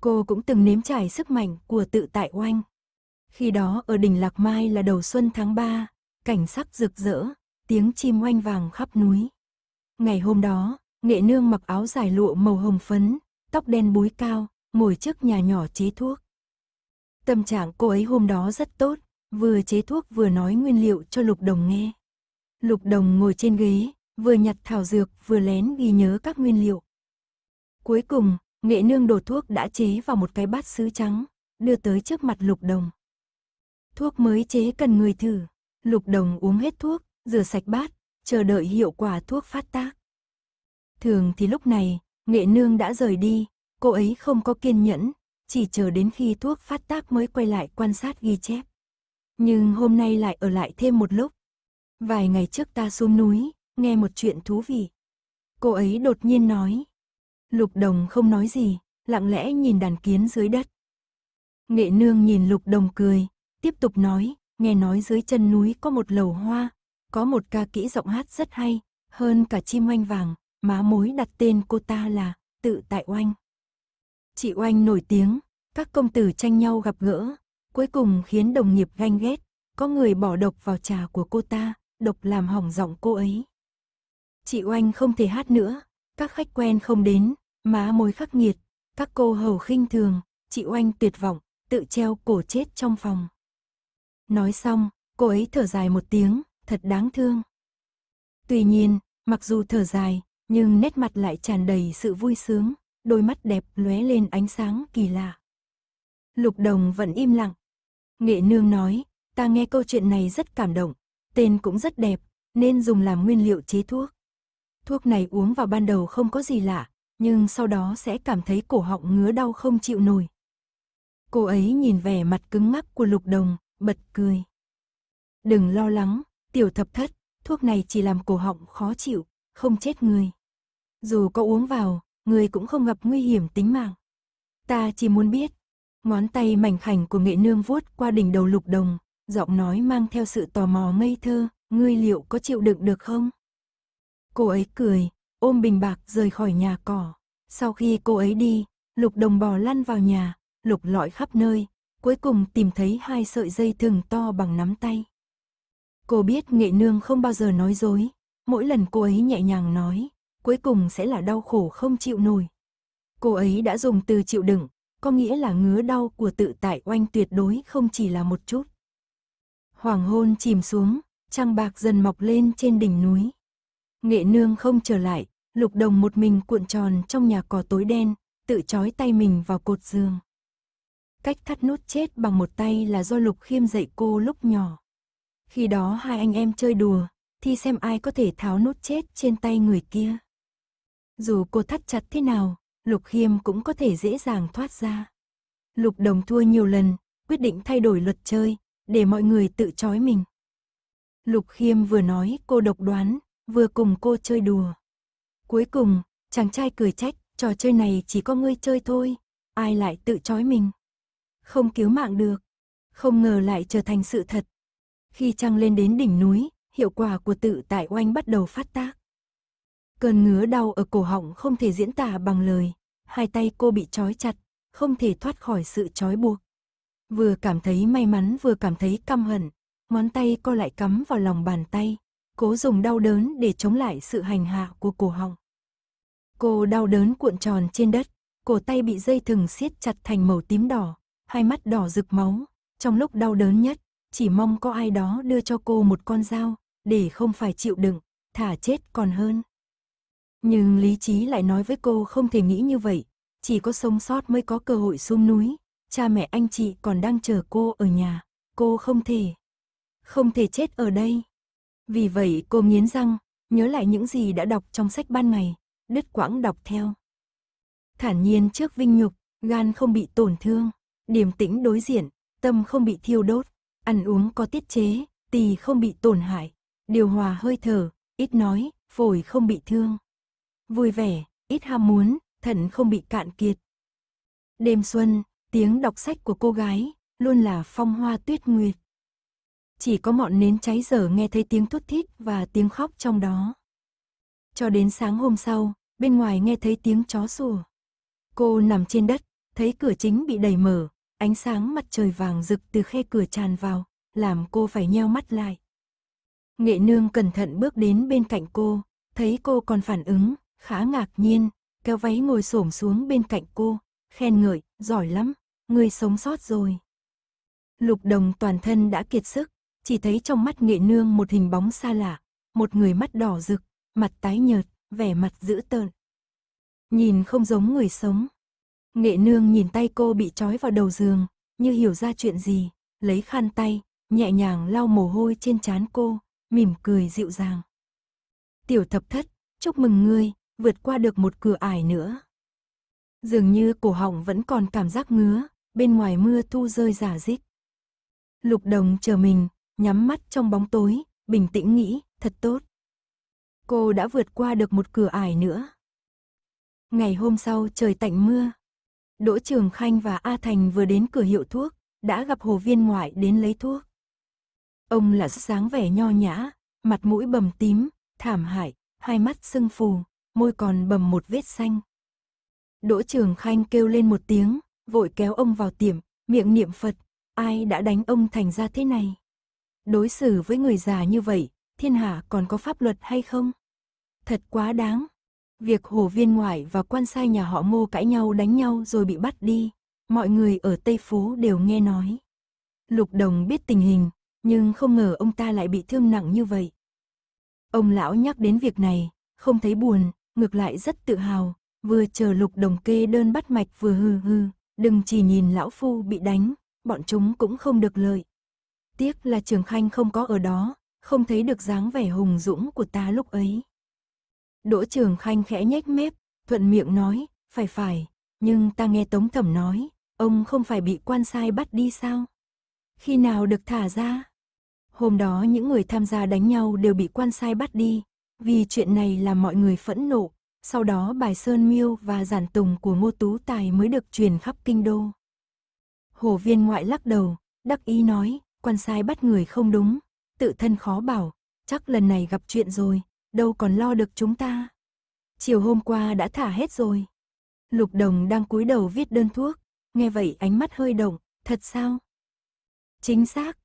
Speaker 1: Cô cũng từng nếm trải sức mạnh của tự tại oanh, khi đó ở đỉnh Lạc Mai là đầu xuân tháng 3, cảnh sắc rực rỡ, tiếng chim oanh vàng khắp núi. Ngày hôm đó, nghệ nương mặc áo dài lụa màu hồng phấn, tóc đen búi cao, ngồi trước nhà nhỏ chế thuốc. Tâm trạng cô ấy hôm đó rất tốt, vừa chế thuốc vừa nói nguyên liệu cho Lục Đồng nghe. Lục Đồng ngồi trên ghế, vừa nhặt thảo dược vừa lén ghi nhớ các nguyên liệu. Cuối cùng, nghệ nương đổ thuốc đã chế vào một cái bát sứ trắng, đưa tới trước mặt Lục Đồng. Thuốc mới chế cần người thử. Lục đồng uống hết thuốc, rửa sạch bát, chờ đợi hiệu quả thuốc phát tác. Thường thì lúc này, nghệ nương đã rời đi, cô ấy không có kiên nhẫn, chỉ chờ đến khi thuốc phát tác mới quay lại quan sát ghi chép. Nhưng hôm nay lại ở lại thêm một lúc. Vài ngày trước ta xuống núi, nghe một chuyện thú vị. Cô ấy đột nhiên nói. Lục đồng không nói gì, lặng lẽ nhìn đàn kiến dưới đất. Nghệ nương nhìn lục đồng cười, tiếp tục nói, nghe nói dưới chân núi có một lầu hoa, có một ca kỹ giọng hát rất hay, hơn cả chim oanh vàng, má mối đặt tên cô ta là Tự Tại Oanh. Chị Oanh nổi tiếng, các công tử tranh nhau gặp gỡ, cuối cùng khiến đồng nghiệp ganh ghét, có người bỏ độc vào trà của cô ta, độc làm hỏng giọng cô ấy. Chị Oanh không thể hát nữa, các khách quen không đến, má mối khắc nghiệt, các cô hầu khinh thường, chị Oanh tuyệt vọng, tự treo cổ chết trong phòng. Nói xong, cô ấy thở dài một tiếng, thật đáng thương. Tuy nhiên, mặc dù thở dài, nhưng nét mặt lại tràn đầy sự vui sướng, đôi mắt đẹp lóe lên ánh sáng kỳ lạ. Lục Đồng vẫn im lặng. Nghệ Nương nói, ta nghe câu chuyện này rất cảm động, tên cũng rất đẹp, nên dùng làm nguyên liệu chế thuốc. Thuốc này uống vào ban đầu không có gì lạ, nhưng sau đó sẽ cảm thấy cổ họng ngứa đau không chịu nổi. Cô ấy nhìn vẻ mặt cứng ngắc của Lục Đồng, bật cười. Đừng lo lắng, tiểu thập thất, thuốc này chỉ làm cổ họng khó chịu, không chết người. Dù có uống vào, người cũng không gặp nguy hiểm tính mạng. Ta chỉ muốn biết. Ngón tay mảnh khảnh của nghệ nương vuốt qua đỉnh đầu lục đồng, giọng nói mang theo sự tò mò ngây thơ, ngươi liệu có chịu đựng được không? Cô ấy cười, ôm bình bạc rời khỏi nhà cỏ. Sau khi cô ấy đi, lục đồng bò lăn vào nhà, lục lọi khắp nơi, cuối cùng tìm thấy hai sợi dây thừng to bằng nắm tay. Cô biết nghệ nương không bao giờ nói dối, mỗi lần cô ấy nhẹ nhàng nói, cuối cùng sẽ là đau khổ không chịu nổi. Cô ấy đã dùng từ chịu đựng, có nghĩa là ngứa đau của tự tại oanh tuyệt đối không chỉ là một chút. Hoàng hôn chìm xuống, trăng bạc dần mọc lên trên đỉnh núi. Nghệ nương không trở lại, lục đồng một mình cuộn tròn trong nhà cỏ tối đen, tự trói tay mình vào cột giường. Cách thắt nút chết bằng một tay là do Lục Khiêm dạy cô lúc nhỏ. Khi đó hai anh em chơi đùa, thì xem ai có thể tháo nút chết trên tay người kia. Dù cô thắt chặt thế nào, Lục Khiêm cũng có thể dễ dàng thoát ra. Lục Đồng thua nhiều lần, quyết định thay đổi luật chơi, để mọi người tự trói mình. Lục Khiêm vừa nói cô độc đoán, vừa cùng cô chơi đùa. Cuối cùng, chàng trai cười trách, trò chơi này chỉ có ngươi chơi thôi, ai lại tự trói mình không cứu mạng được. Không ngờ lại trở thành sự thật. Khi trăng lên đến đỉnh núi, hiệu quả của tự tại oanh bắt đầu phát tác. Cơn ngứa đau ở cổ họng không thể diễn tả bằng lời, hai tay cô bị trói chặt, không thể thoát khỏi sự trói buộc. Vừa cảm thấy may mắn vừa cảm thấy căm hận, ngón tay cô lại cắm vào lòng bàn tay, cố dùng đau đớn để chống lại sự hành hạ của cổ họng. Cô đau đớn cuộn tròn trên đất, cổ tay bị dây thừng siết chặt thành màu tím đỏ, hai mắt đỏ rực máu, trong lúc đau đớn nhất, chỉ mong có ai đó đưa cho cô một con dao, để không phải chịu đựng, thả chết còn hơn. Nhưng lý trí lại nói với cô không thể nghĩ như vậy, chỉ có sống sót mới có cơ hội xuống núi, cha mẹ anh chị còn đang chờ cô ở nhà, cô không thể, không thể chết ở đây. Vì vậy cô nghiến răng, nhớ lại những gì đã đọc trong sách ban ngày, đứt quãng đọc theo. Thản nhiên trước vinh nhục, gan không bị tổn thương điềm tĩnh đối diện, tâm không bị thiêu đốt, ăn uống có tiết chế, tỳ không bị tổn hại, điều hòa hơi thở, ít nói, phổi không bị thương. Vui vẻ, ít ham muốn, thận không bị cạn kiệt. Đêm xuân, tiếng đọc sách của cô gái luôn là phong hoa tuyết nguyệt. Chỉ có mọn nến cháy dở nghe thấy tiếng thút thít và tiếng khóc trong đó. Cho đến sáng hôm sau, bên ngoài nghe thấy tiếng chó sủa. Cô nằm trên đất, thấy cửa chính bị đẩy mở, ánh sáng mặt trời vàng rực từ khe cửa tràn vào, làm cô phải nheo mắt lại. Nghệ nương cẩn thận bước đến bên cạnh cô, thấy cô còn phản ứng, khá ngạc nhiên, kéo váy ngồi xổm xuống bên cạnh cô, khen ngợi, giỏi lắm, người sống sót rồi. Lục đồng toàn thân đã kiệt sức, chỉ thấy trong mắt nghệ nương một hình bóng xa lạ, một người mắt đỏ rực, mặt tái nhợt, vẻ mặt dữ tợn. Nhìn không giống người sống, Nghệ nương nhìn tay cô bị trói vào đầu giường, như hiểu ra chuyện gì, lấy khăn tay, nhẹ nhàng lau mồ hôi trên trán cô, mỉm cười dịu dàng. Tiểu thập thất, chúc mừng ngươi, vượt qua được một cửa ải nữa. Dường như cổ họng vẫn còn cảm giác ngứa, bên ngoài mưa thu rơi giả rít. Lục đồng chờ mình, nhắm mắt trong bóng tối, bình tĩnh nghĩ, thật tốt. Cô đã vượt qua được một cửa ải nữa. Ngày hôm sau trời tạnh mưa, Đỗ Trường Khanh và A Thành vừa đến cửa hiệu thuốc, đã gặp Hồ Viên Ngoại đến lấy thuốc. Ông là sáng vẻ nho nhã, mặt mũi bầm tím, thảm hại, hai mắt sưng phù, môi còn bầm một vết xanh. Đỗ Trường Khanh kêu lên một tiếng, vội kéo ông vào tiệm, miệng niệm Phật, ai đã đánh ông thành ra thế này? Đối xử với người già như vậy, thiên hạ còn có pháp luật hay không? Thật quá đáng. Việc hồ viên ngoại và quan sai nhà họ ngô cãi nhau đánh nhau rồi bị bắt đi, mọi người ở Tây Phố đều nghe nói. Lục Đồng biết tình hình, nhưng không ngờ ông ta lại bị thương nặng như vậy. Ông lão nhắc đến việc này, không thấy buồn, ngược lại rất tự hào, vừa chờ Lục Đồng kê đơn bắt mạch vừa hư hư, đừng chỉ nhìn lão phu bị đánh, bọn chúng cũng không được lợi. Tiếc là Trường Khanh không có ở đó, không thấy được dáng vẻ hùng dũng của ta lúc ấy. Đỗ Trường Khanh khẽ nhếch mép, thuận miệng nói, phải phải, nhưng ta nghe Tống Thẩm nói, ông không phải bị quan sai bắt đi sao? Khi nào được thả ra? Hôm đó những người tham gia đánh nhau đều bị quan sai bắt đi, vì chuyện này làm mọi người phẫn nộ, sau đó bài Sơn Miêu và giản tùng của Ngô Tú Tài mới được truyền khắp kinh đô. Hồ viên ngoại lắc đầu, đắc ý nói, quan sai bắt người không đúng, tự thân khó bảo, chắc lần này gặp chuyện rồi, đâu còn lo được chúng ta. Chiều hôm qua đã thả hết rồi. Lục Đồng đang cúi đầu viết đơn thuốc, nghe vậy ánh mắt hơi động, thật sao? Chính xác.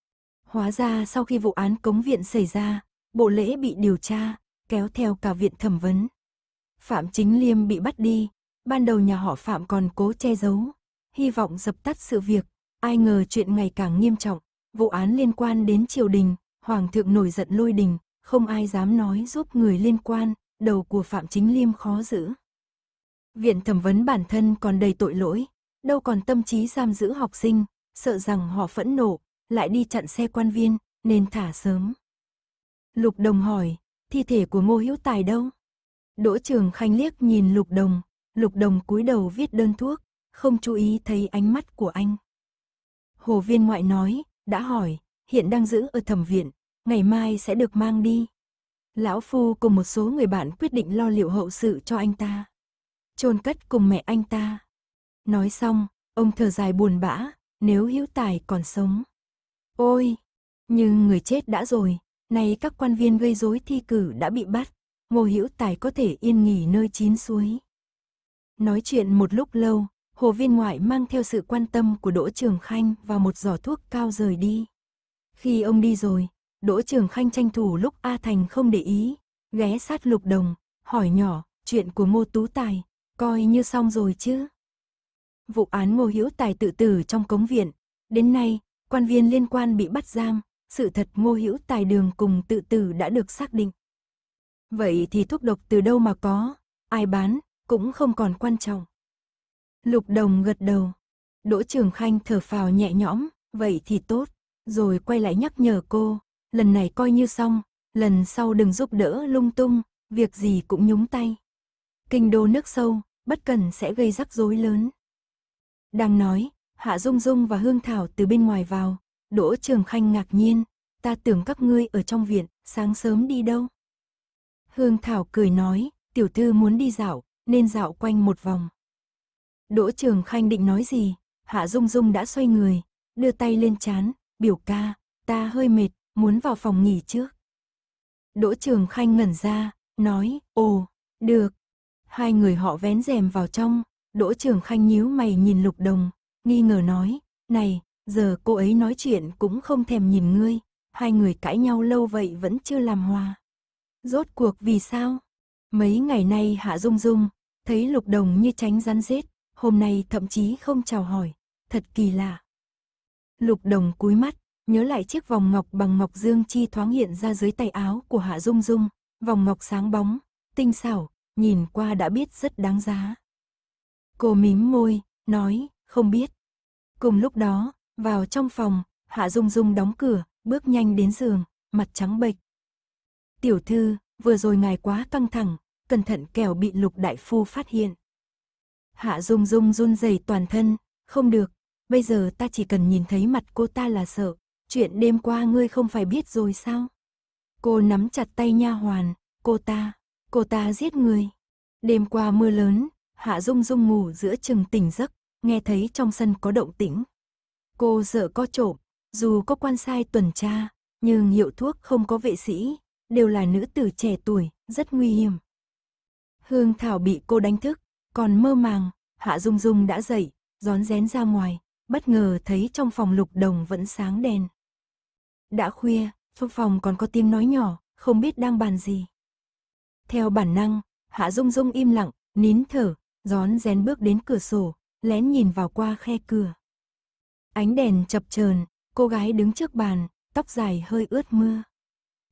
Speaker 1: Hóa ra sau khi vụ án cống viện xảy ra, bộ lễ bị điều tra, kéo theo cả viện thẩm vấn. Phạm Chính Liêm bị bắt đi, ban đầu nhà họ Phạm còn cố che giấu, hy vọng dập tắt sự việc, ai ngờ chuyện ngày càng nghiêm trọng, vụ án liên quan đến triều đình, hoàng thượng nổi giận lôi đình, không ai dám nói giúp người liên quan, đầu của Phạm Chính Liêm khó giữ. Viện thẩm vấn bản thân còn đầy tội lỗi, đâu còn tâm trí giam giữ học sinh, sợ rằng họ phẫn nộ, lại đi chặn xe quan viên, nên thả sớm. Lục Đồng hỏi, thi thể của Ngô Hữu Tài đâu? Đỗ Trường Khanh liếc nhìn Lục Đồng, Lục Đồng cúi đầu viết đơn thuốc, không chú ý thấy ánh mắt của anh. Hồ viên ngoại nói, đã hỏi, hiện đang giữ ở thẩm viện, ngày mai sẽ được mang đi. Lão Phu cùng một số người bạn quyết định lo liệu hậu sự cho anh ta. chôn cất cùng mẹ anh ta. Nói xong, ông thở dài buồn bã, nếu hữu tài còn sống. Ôi, nhưng người chết đã rồi, nay các quan viên gây rối thi cử đã bị bắt, Ngô Hữu Tài có thể yên nghỉ nơi chín suối. Nói chuyện một lúc lâu, Hồ Viên Ngoại mang theo sự quan tâm của Đỗ Trường Khanh và một giỏ thuốc cao rời đi. Khi ông đi rồi, Đỗ Trường Khanh tranh thủ lúc A Thành không để ý, ghé sát Lục Đồng, hỏi nhỏ, chuyện của Ngô Tú Tài, coi như xong rồi chứ? Vụ án Ngô Hiễu Tài tự tử trong cống viện, đến nay, quan viên liên quan bị bắt giam, sự thật Ngô Hiễu Tài đường cùng tự tử đã được xác định. Vậy thì thuốc độc từ đâu mà có, ai bán, cũng không còn quan trọng. Lục Đồng gật đầu. Đỗ Trường Khanh thở phào nhẹ nhõm, vậy thì tốt, rồi quay lại nhắc nhở cô, lần này coi như xong, lần sau đừng giúp đỡ lung tung, việc gì cũng nhúng tay. Kinh đô nước sâu, bất cần sẽ gây rắc rối lớn. Đang nói, Hạ Dung Dung và Hương Thảo từ bên ngoài vào, Đỗ Trường Khanh ngạc nhiên, ta tưởng các ngươi ở trong viện, sáng sớm đi đâu. Hương Thảo cười nói, tiểu thư muốn đi dạo, nên dạo quanh một vòng. Đỗ Trường Khanh định nói gì, Hạ Dung Dung đã xoay người, đưa tay lên chán, biểu ca, ta hơi mệt, muốn vào phòng nghỉ trước. Đỗ Trường Khanh ngẩn ra, nói, ồ, được. Hai người họ vén rèm vào trong, Đỗ Trường Khanh nhíu mày nhìn Lục Đồng, nghi ngờ nói, này, giờ cô ấy nói chuyện cũng không thèm nhìn ngươi, hai người cãi nhau lâu vậy vẫn chưa làm hòa. Rốt cuộc vì sao? Mấy ngày nay Hạ Dung Dung, thấy Lục Đồng như tránh rắn rết, hôm nay thậm chí không chào hỏi, thật kỳ lạ. Lục Đồng cúi mắt, nhớ lại chiếc vòng ngọc bằng ngọc dương chi thoáng hiện ra dưới tay áo của Hạ Dung Dung, vòng ngọc sáng bóng, tinh xảo, nhìn qua đã biết rất đáng giá. Cô mím môi, nói, không biết. Cùng lúc đó, vào trong phòng, Hạ Dung Dung đóng cửa, bước nhanh đến giường, mặt trắng bệch. Tiểu thư, vừa rồi ngài quá căng thẳng, cẩn thận kẻo bị lục đại phu phát hiện. Hạ Dung Dung run rẩy toàn thân, không được, bây giờ ta chỉ cần nhìn thấy mặt cô ta là sợ, chuyện đêm qua ngươi không phải biết rồi sao? Cô nắm chặt tay nha hoàn, cô ta, cô ta giết người. Đêm qua mưa lớn, Hạ Dung Dung ngủ giữa chừng tỉnh giấc, nghe thấy trong sân có động tĩnh. Cô sợ có trộm, dù có quan sai tuần tra, nhưng hiệu thuốc không có vệ sĩ, đều là nữ tử trẻ tuổi, rất nguy hiểm. Hương Thảo bị cô đánh thức, còn mơ màng, Hạ Dung Dung đã dậy, rón rén ra ngoài, bất ngờ thấy trong phòng lục đồng vẫn sáng đèn. Đã khuya, trong phòng còn có tiếng nói nhỏ, không biết đang bàn gì. Theo bản năng, Hạ Dung Dung im lặng, nín thở, rón rén bước đến cửa sổ, lén nhìn vào qua khe cửa. Ánh đèn chập chờn, cô gái đứng trước bàn, tóc dài hơi ướt mưa.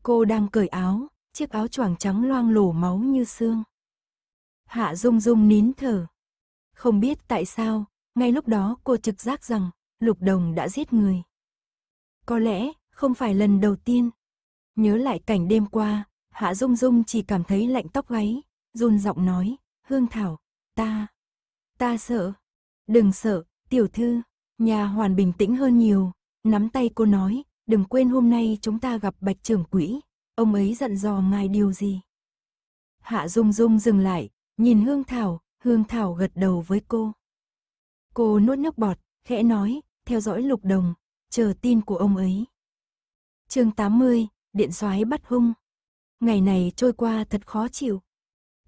Speaker 1: Cô đang cởi áo, chiếc áo choàng trắng loang lổ máu như xương. Hạ Dung Dung nín thở. Không biết tại sao, ngay lúc đó cô trực giác rằng Lục Đồng đã giết người. Có lẽ, không phải lần đầu tiên. Nhớ lại cảnh đêm qua, Hạ Dung Dung chỉ cảm thấy lạnh tóc gáy, run giọng nói, Hương Thảo, ta, ta sợ. Đừng sợ, tiểu thư, nhà hoàn bình tĩnh hơn nhiều, nắm tay cô nói, đừng quên hôm nay chúng ta gặp bạch trưởng quỹ, ông ấy giận dò ngài điều gì. Hạ Dung Dung dừng lại, nhìn Hương Thảo, Hương Thảo gật đầu với cô. Cô nuốt nước bọt, khẽ nói, theo dõi lục đồng, chờ tin của ông ấy chương 80, điện soái bắt hung. Ngày này trôi qua thật khó chịu.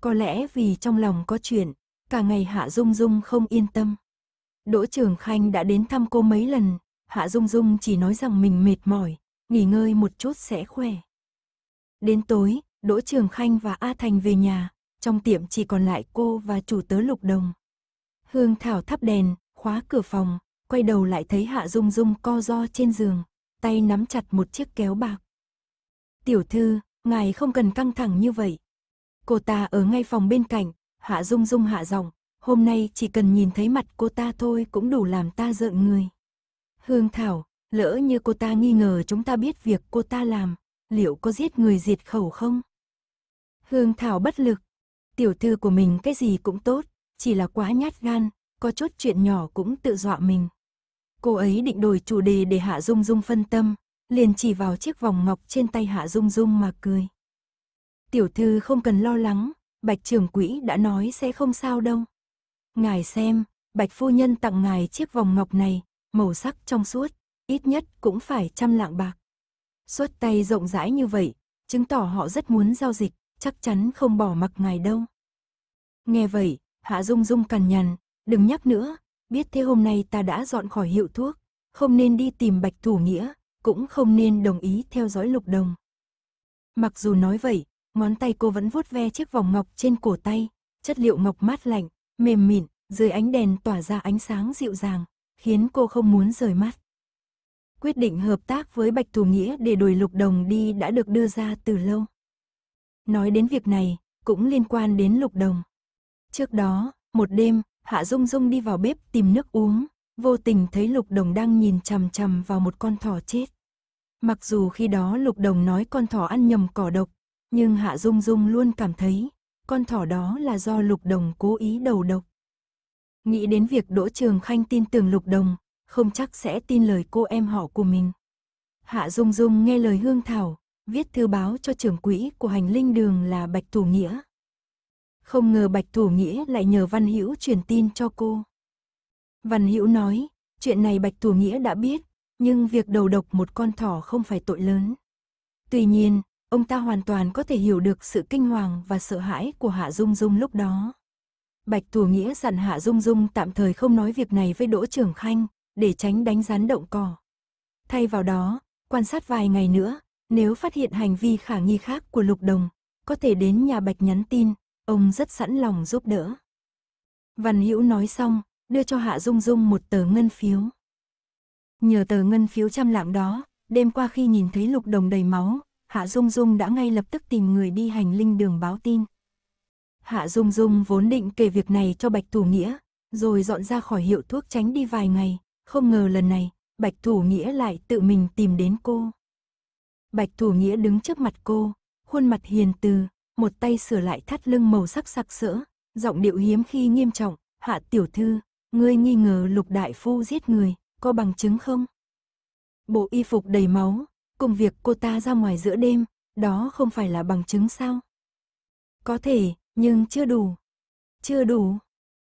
Speaker 1: Có lẽ vì trong lòng có chuyện, cả ngày Hạ Dung Dung không yên tâm. Đỗ Trường Khanh đã đến thăm cô mấy lần, Hạ Dung Dung chỉ nói rằng mình mệt mỏi, nghỉ ngơi một chút sẽ khỏe. Đến tối, Đỗ Trường Khanh và A Thành về nhà, trong tiệm chỉ còn lại cô và chủ tớ Lục Đồng. Hương Thảo thắp đèn, khóa cửa phòng, quay đầu lại thấy Hạ Dung Dung co do trên giường, tay nắm chặt một chiếc kéo bạc. Tiểu thư, ngài không cần căng thẳng như vậy. Cô ta ở ngay phòng bên cạnh, hạ dung dung hạ giọng, hôm nay chỉ cần nhìn thấy mặt cô ta thôi cũng đủ làm ta giận người. Hương Thảo, lỡ như cô ta nghi ngờ chúng ta biết việc cô ta làm, liệu có giết người diệt khẩu không? Hương Thảo bất lực, tiểu thư của mình cái gì cũng tốt, chỉ là quá nhát gan, có chút chuyện nhỏ cũng tự dọa mình. Cô ấy định đổi chủ đề để Hạ Dung Dung phân tâm, liền chỉ vào chiếc vòng ngọc trên tay Hạ Dung Dung mà cười. Tiểu thư không cần lo lắng, Bạch trưởng quỹ đã nói sẽ không sao đâu. Ngài xem, Bạch phu nhân tặng ngài chiếc vòng ngọc này, màu sắc trong suốt, ít nhất cũng phải trăm lạng bạc. Xuất tay rộng rãi như vậy, chứng tỏ họ rất muốn giao dịch, chắc chắn không bỏ mặc ngài đâu. Nghe vậy, Hạ Dung Dung cằn nhằn, đừng nhắc nữa, biết thế hôm nay ta đã dọn khỏi hiệu thuốc, không nên đi tìm Bạch Thủ Nghĩa, cũng không nên đồng ý theo dõi lục đồng. Mặc dù nói vậy, ngón tay cô vẫn vuốt ve chiếc vòng ngọc trên cổ tay, chất liệu ngọc mát lạnh, mềm mịn, dưới ánh đèn tỏa ra ánh sáng dịu dàng, khiến cô không muốn rời mắt. Quyết định hợp tác với Bạch Thủ Nghĩa để đuổi lục đồng đi đã được đưa ra từ lâu. Nói đến việc này, cũng liên quan đến lục đồng. Trước đó, một đêm, Hạ Dung Dung đi vào bếp tìm nước uống, vô tình thấy Lục Đồng đang nhìn chằm chằm vào một con thỏ chết. Mặc dù khi đó Lục Đồng nói con thỏ ăn nhầm cỏ độc, nhưng Hạ Dung Dung luôn cảm thấy con thỏ đó là do Lục Đồng cố ý đầu độc. Nghĩ đến việc Đỗ Trường Khanh tin tưởng Lục Đồng, không chắc sẽ tin lời cô em họ của mình. Hạ Dung Dung nghe lời Hương Thảo, viết thư báo cho trưởng quỹ của hành linh đường là Bạch Thủ Nghĩa, không ngờ Bạch Thủ Nghĩa lại nhờ Văn Hữu truyền tin cho cô. Văn Hữu nói, chuyện này Bạch Thủ Nghĩa đã biết, nhưng việc đầu độc một con thỏ không phải tội lớn. Tuy nhiên, ông ta hoàn toàn có thể hiểu được sự kinh hoàng và sợ hãi của Hạ Dung Dung lúc đó. Bạch Thủ Nghĩa dặn Hạ Dung Dung tạm thời không nói việc này với Đỗ Trường Khanh, để tránh đánh rán động cỏ. Thay vào đó, quan sát vài ngày nữa, nếu phát hiện hành vi khả nghi khác của Lục Đồng, có thể đến nhà Bạch nhắn tin, ông rất sẵn lòng giúp đỡ. Văn Hữu nói xong, đưa cho Hạ Dung Dung một tờ ngân phiếu. Nhờ tờ ngân phiếu trăm lạng đó, đêm qua khi nhìn thấy lục đồng đầy máu, Hạ Dung Dung đã ngay lập tức tìm người đi hành linh đường báo tin. Hạ Dung Dung vốn định kể việc này cho Bạch Thủ Nghĩa, rồi dọn ra khỏi hiệu thuốc tránh đi vài ngày, không ngờ lần này, Bạch Thủ Nghĩa lại tự mình tìm đến cô. Bạch Thủ Nghĩa đứng trước mặt cô, khuôn mặt hiền từ, một tay sửa lại thắt lưng màu sắc sặc sỡ, giọng điệu hiếm khi nghiêm trọng, hạ tiểu thư, ngươi nghi ngờ lục đại phu giết người, có bằng chứng không? Bộ y phục đầy máu, cùng việc cô ta ra ngoài giữa đêm, đó không phải là bằng chứng sao? Có thể, nhưng chưa đủ. Chưa đủ.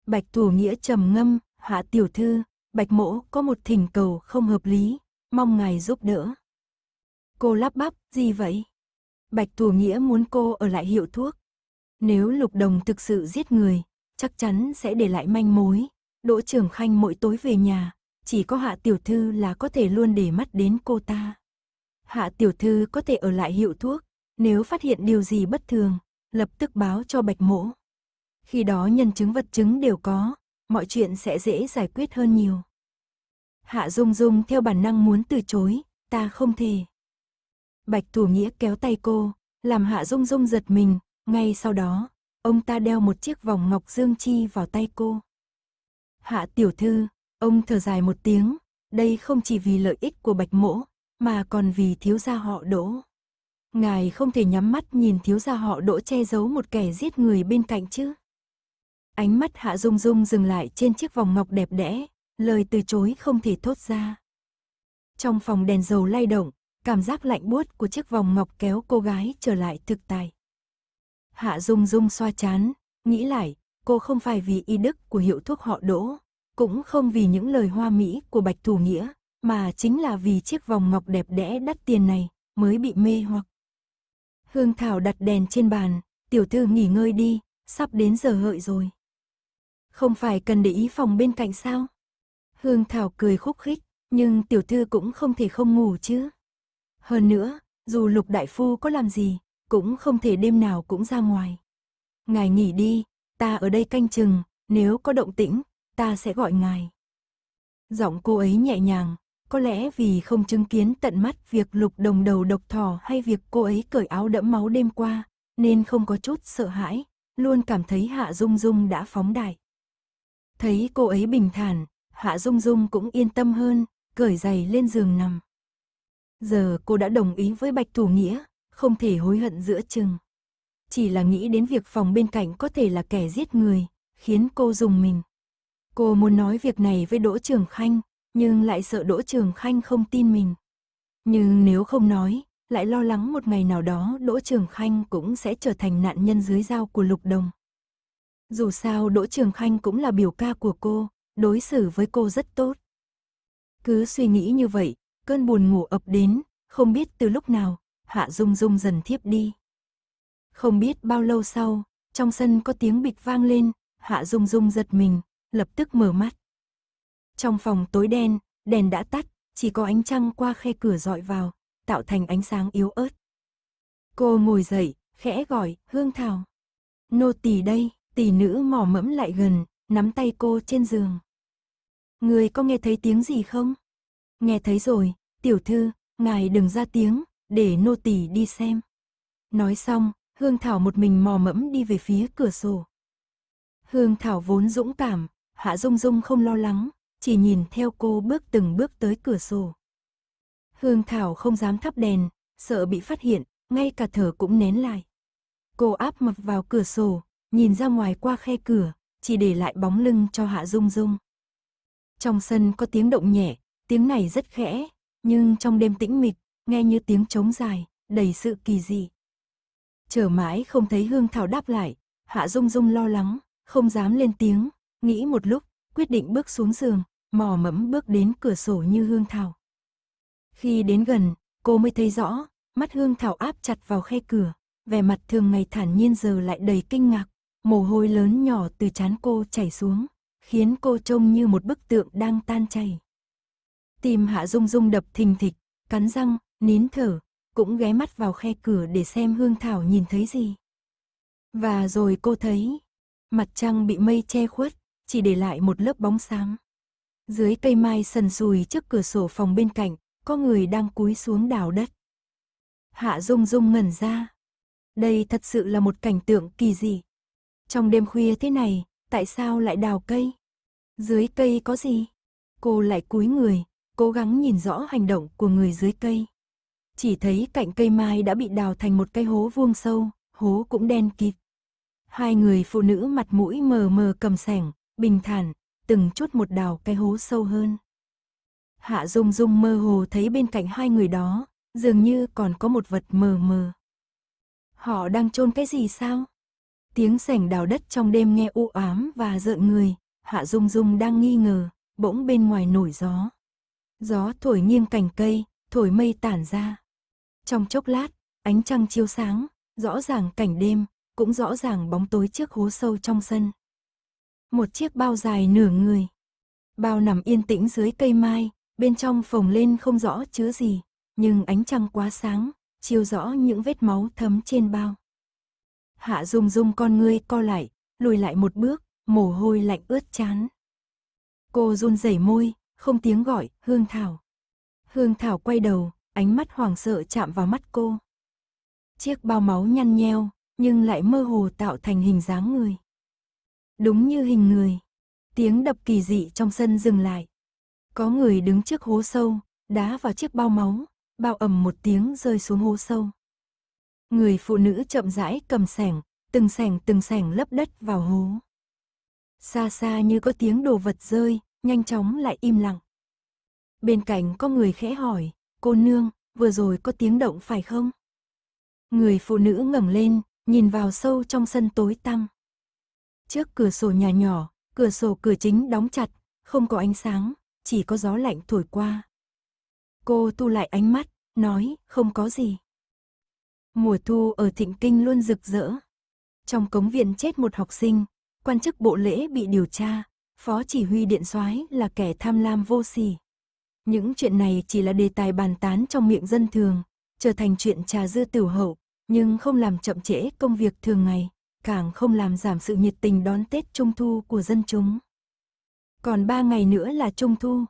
Speaker 1: Bạch Thủ Nghĩa trầm ngâm, hạ tiểu thư, Bạch Mỗ có một thỉnh cầu không hợp lý, mong ngài giúp đỡ. Cô lắp bắp, gì vậy? Bạch Thù Nghĩa muốn cô ở lại hiệu thuốc. Nếu Lục Đồng thực sự giết người, chắc chắn sẽ để lại manh mối. Đỗ Trường Khanh mỗi tối về nhà, chỉ có Hạ Tiểu Thư là có thể luôn để mắt đến cô ta. Hạ Tiểu Thư có thể ở lại hiệu thuốc, nếu phát hiện điều gì bất thường, lập tức báo cho Bạch Mỗ. Khi đó nhân chứng vật chứng đều có, mọi chuyện sẽ dễ giải quyết hơn nhiều. Hạ Dung Dung theo bản năng muốn từ chối, ta không thể. Bạch Thủ Nghĩa kéo tay cô, làm Hạ Dung Dung giật mình, ngay sau đó, ông ta đeo một chiếc vòng ngọc dương chi vào tay cô. Hạ tiểu thư, ông thở dài một tiếng, đây không chỉ vì lợi ích của Bạch Mỗ, mà còn vì thiếu gia họ Đỗ. Ngài không thể nhắm mắt nhìn thiếu gia họ Đỗ che giấu một kẻ giết người bên cạnh chứ. Ánh mắt Hạ Dung Dung dừng lại trên chiếc vòng ngọc đẹp đẽ, lời từ chối không thể thốt ra. Trong phòng đèn dầu lay động, cảm giác lạnh buốt của chiếc vòng ngọc kéo cô gái trở lại thực tài. Hạ Dung Dung xoa chán, nghĩ lại, cô không phải vì y đức của hiệu thuốc họ đỗ, cũng không vì những lời hoa mỹ của Bạch Thủ Nghĩa, mà chính là vì chiếc vòng ngọc đẹp đẽ đắt tiền này mới bị mê hoặc. Hương Thảo đặt đèn trên bàn, tiểu thư nghỉ ngơi đi, sắp đến giờ hợi rồi. Không phải cần để ý phòng bên cạnh sao? Hương Thảo cười khúc khích, nhưng tiểu thư cũng không thể không ngủ chứ. Hơn nữa, dù lục đại phu có làm gì, cũng không thể đêm nào cũng ra ngoài. Ngài nghỉ đi, ta ở đây canh chừng, nếu có động tĩnh, ta sẽ gọi ngài. Giọng cô ấy nhẹ nhàng, có lẽ vì không chứng kiến tận mắt việc lục đồng đầu độc thỏ hay việc cô ấy cởi áo đẫm máu đêm qua, nên không có chút sợ hãi, luôn cảm thấy Hạ Dung Dung đã phóng đại. Thấy cô ấy bình thản, Hạ Dung Dung cũng yên tâm hơn, cởi giày lên giường nằm. Giờ cô đã đồng ý với Bạch Thủ Nghĩa, không thể hối hận giữa chừng. Chỉ là nghĩ đến việc phòng bên cạnh có thể là kẻ giết người, khiến cô dùng mình. Cô muốn nói việc này với Đỗ Trường Khanh, nhưng lại sợ Đỗ Trường Khanh không tin mình. Nhưng nếu không nói, lại lo lắng một ngày nào đó Đỗ Trường Khanh cũng sẽ trở thành nạn nhân dưới dao của Lục Đồng. Dù sao Đỗ Trường Khanh cũng là biểu ca của cô, đối xử với cô rất tốt. Cứ suy nghĩ như vậy, cơn buồn ngủ ập đến, không biết từ lúc nào, Hạ Dung Dung dần thiếp đi. Không biết bao lâu sau, trong sân có tiếng bịch vang lên, Hạ Dung Dung giật mình, lập tức mở mắt. Trong phòng tối đen, đèn đã tắt, chỉ có ánh trăng qua khe cửa dọi vào, tạo thành ánh sáng yếu ớt. Cô ngồi dậy, khẽ gọi, Hương Thảo. Nô tỳ đây, tỷ nữ mỏ mẫm lại gần, nắm tay cô trên giường. Người có nghe thấy tiếng gì không? Nghe thấy rồi, tiểu thư, ngài đừng ra tiếng, để nô tỳ đi xem. Nói xong, Hương Thảo một mình mò mẫm đi về phía cửa sổ. Hương Thảo vốn dũng cảm, Hạ Dung Dung không lo lắng, chỉ nhìn theo cô bước từng bước tới cửa sổ. Hương Thảo không dám thắp đèn, sợ bị phát hiện, ngay cả thở cũng nén lại. Cô áp mặt vào cửa sổ, nhìn ra ngoài qua khe cửa, chỉ để lại bóng lưng cho Hạ Dung Dung. Trong sân có tiếng động nhẹ, Tiếng này rất khẽ, nhưng trong đêm tĩnh mịch, nghe như tiếng trống dài, đầy sự kỳ dị. Chờ mãi không thấy Hương Thảo đáp lại, Hạ Dung Dung lo lắng, không dám lên tiếng, nghĩ một lúc, quyết định bước xuống giường, mò mẫm bước đến cửa sổ như Hương Thảo. Khi đến gần, cô mới thấy rõ, mắt Hương Thảo áp chặt vào khe cửa, vẻ mặt thường ngày thản nhiên giờ lại đầy kinh ngạc, mồ hôi lớn nhỏ từ trán cô chảy xuống, khiến cô trông như một bức tượng đang tan chảy. Tim Hạ Dung Dung đập thình thịch, cắn răng, nín thở, cũng ghé mắt vào khe cửa để xem Hương Thảo nhìn thấy gì. Và rồi cô thấy, mặt trăng bị mây che khuất, chỉ để lại một lớp bóng sáng. Dưới cây mai sần sùi trước cửa sổ phòng bên cạnh, có người đang cúi xuống đào đất. Hạ Dung Dung ngẩn ra. Đây thật sự là một cảnh tượng kỳ dị. Trong đêm khuya thế này, tại sao lại đào cây? Dưới cây có gì? Cô lại cúi người, cố gắng nhìn rõ hành động của người dưới cây. Chỉ thấy cạnh cây mai đã bị đào thành một cái hố vuông sâu, hố cũng đen kịt. Hai người phụ nữ mặt mũi mờ mờ cầm sẻng, bình thản, từng chút một đào cái hố sâu hơn. Hạ Dung Dung mơ hồ thấy bên cạnh hai người đó, dường như còn có một vật mờ mờ. Họ đang chôn cái gì sao? Tiếng sẻng đào đất trong đêm nghe u ám và rợn người, Hạ Dung Dung đang nghi ngờ, bỗng bên ngoài nổi gió, Gió thổi nghiêng cành cây, thổi mây tản ra. Trong chốc lát, ánh trăng chiếu sáng, rõ ràng cảnh đêm, cũng rõ ràng bóng tối trước hố sâu trong sân. Một chiếc bao dài nửa người. Bao nằm yên tĩnh dưới cây mai, bên trong phồng lên không rõ chứa gì, nhưng ánh trăng quá sáng, chiếu rõ những vết máu thấm trên bao. Hạ Dung Dung con ngươi co lại, lùi lại một bước, mồ hôi lạnh ướt chán. Cô run rẩy môi, không tiếng gọi, Hương Thảo. Hương Thảo quay đầu, ánh mắt hoảng sợ chạm vào mắt cô. Chiếc bao máu nhăn nheo, nhưng lại mơ hồ tạo thành hình dáng người. Đúng như hình người. Tiếng đập kỳ dị trong sân dừng lại. Có người đứng trước hố sâu, đá vào chiếc bao máu, bao ầm một tiếng rơi xuống hố sâu. Người phụ nữ chậm rãi cầm sẻng, từng sẻng từng sẻng lấp đất vào hố. Xa xa như có tiếng đồ vật rơi, nhanh chóng lại im lặng. Bên cạnh có người khẽ hỏi, cô nương, vừa rồi có tiếng động phải không? Người phụ nữ ngẩng lên, nhìn vào sâu trong sân tối tăm. Trước cửa sổ nhà nhỏ, cửa sổ cửa chính đóng chặt, không có ánh sáng, chỉ có gió lạnh thổi qua. Cô tu lại ánh mắt, nói, không có gì. Mùa thu ở Thịnh Kinh luôn rực rỡ. Trong cống viện chết một học sinh, quan chức bộ lễ bị điều tra, phó chỉ huy điện soái là kẻ tham lam vô sỉ. Những chuyện này chỉ là đề tài bàn tán trong miệng dân thường, trở thành chuyện trà dư tiểu hậu, nhưng không làm chậm trễ công việc thường ngày, càng không làm giảm sự nhiệt tình đón Tết Trung Thu của dân chúng. Còn ba ngày nữa là Trung Thu.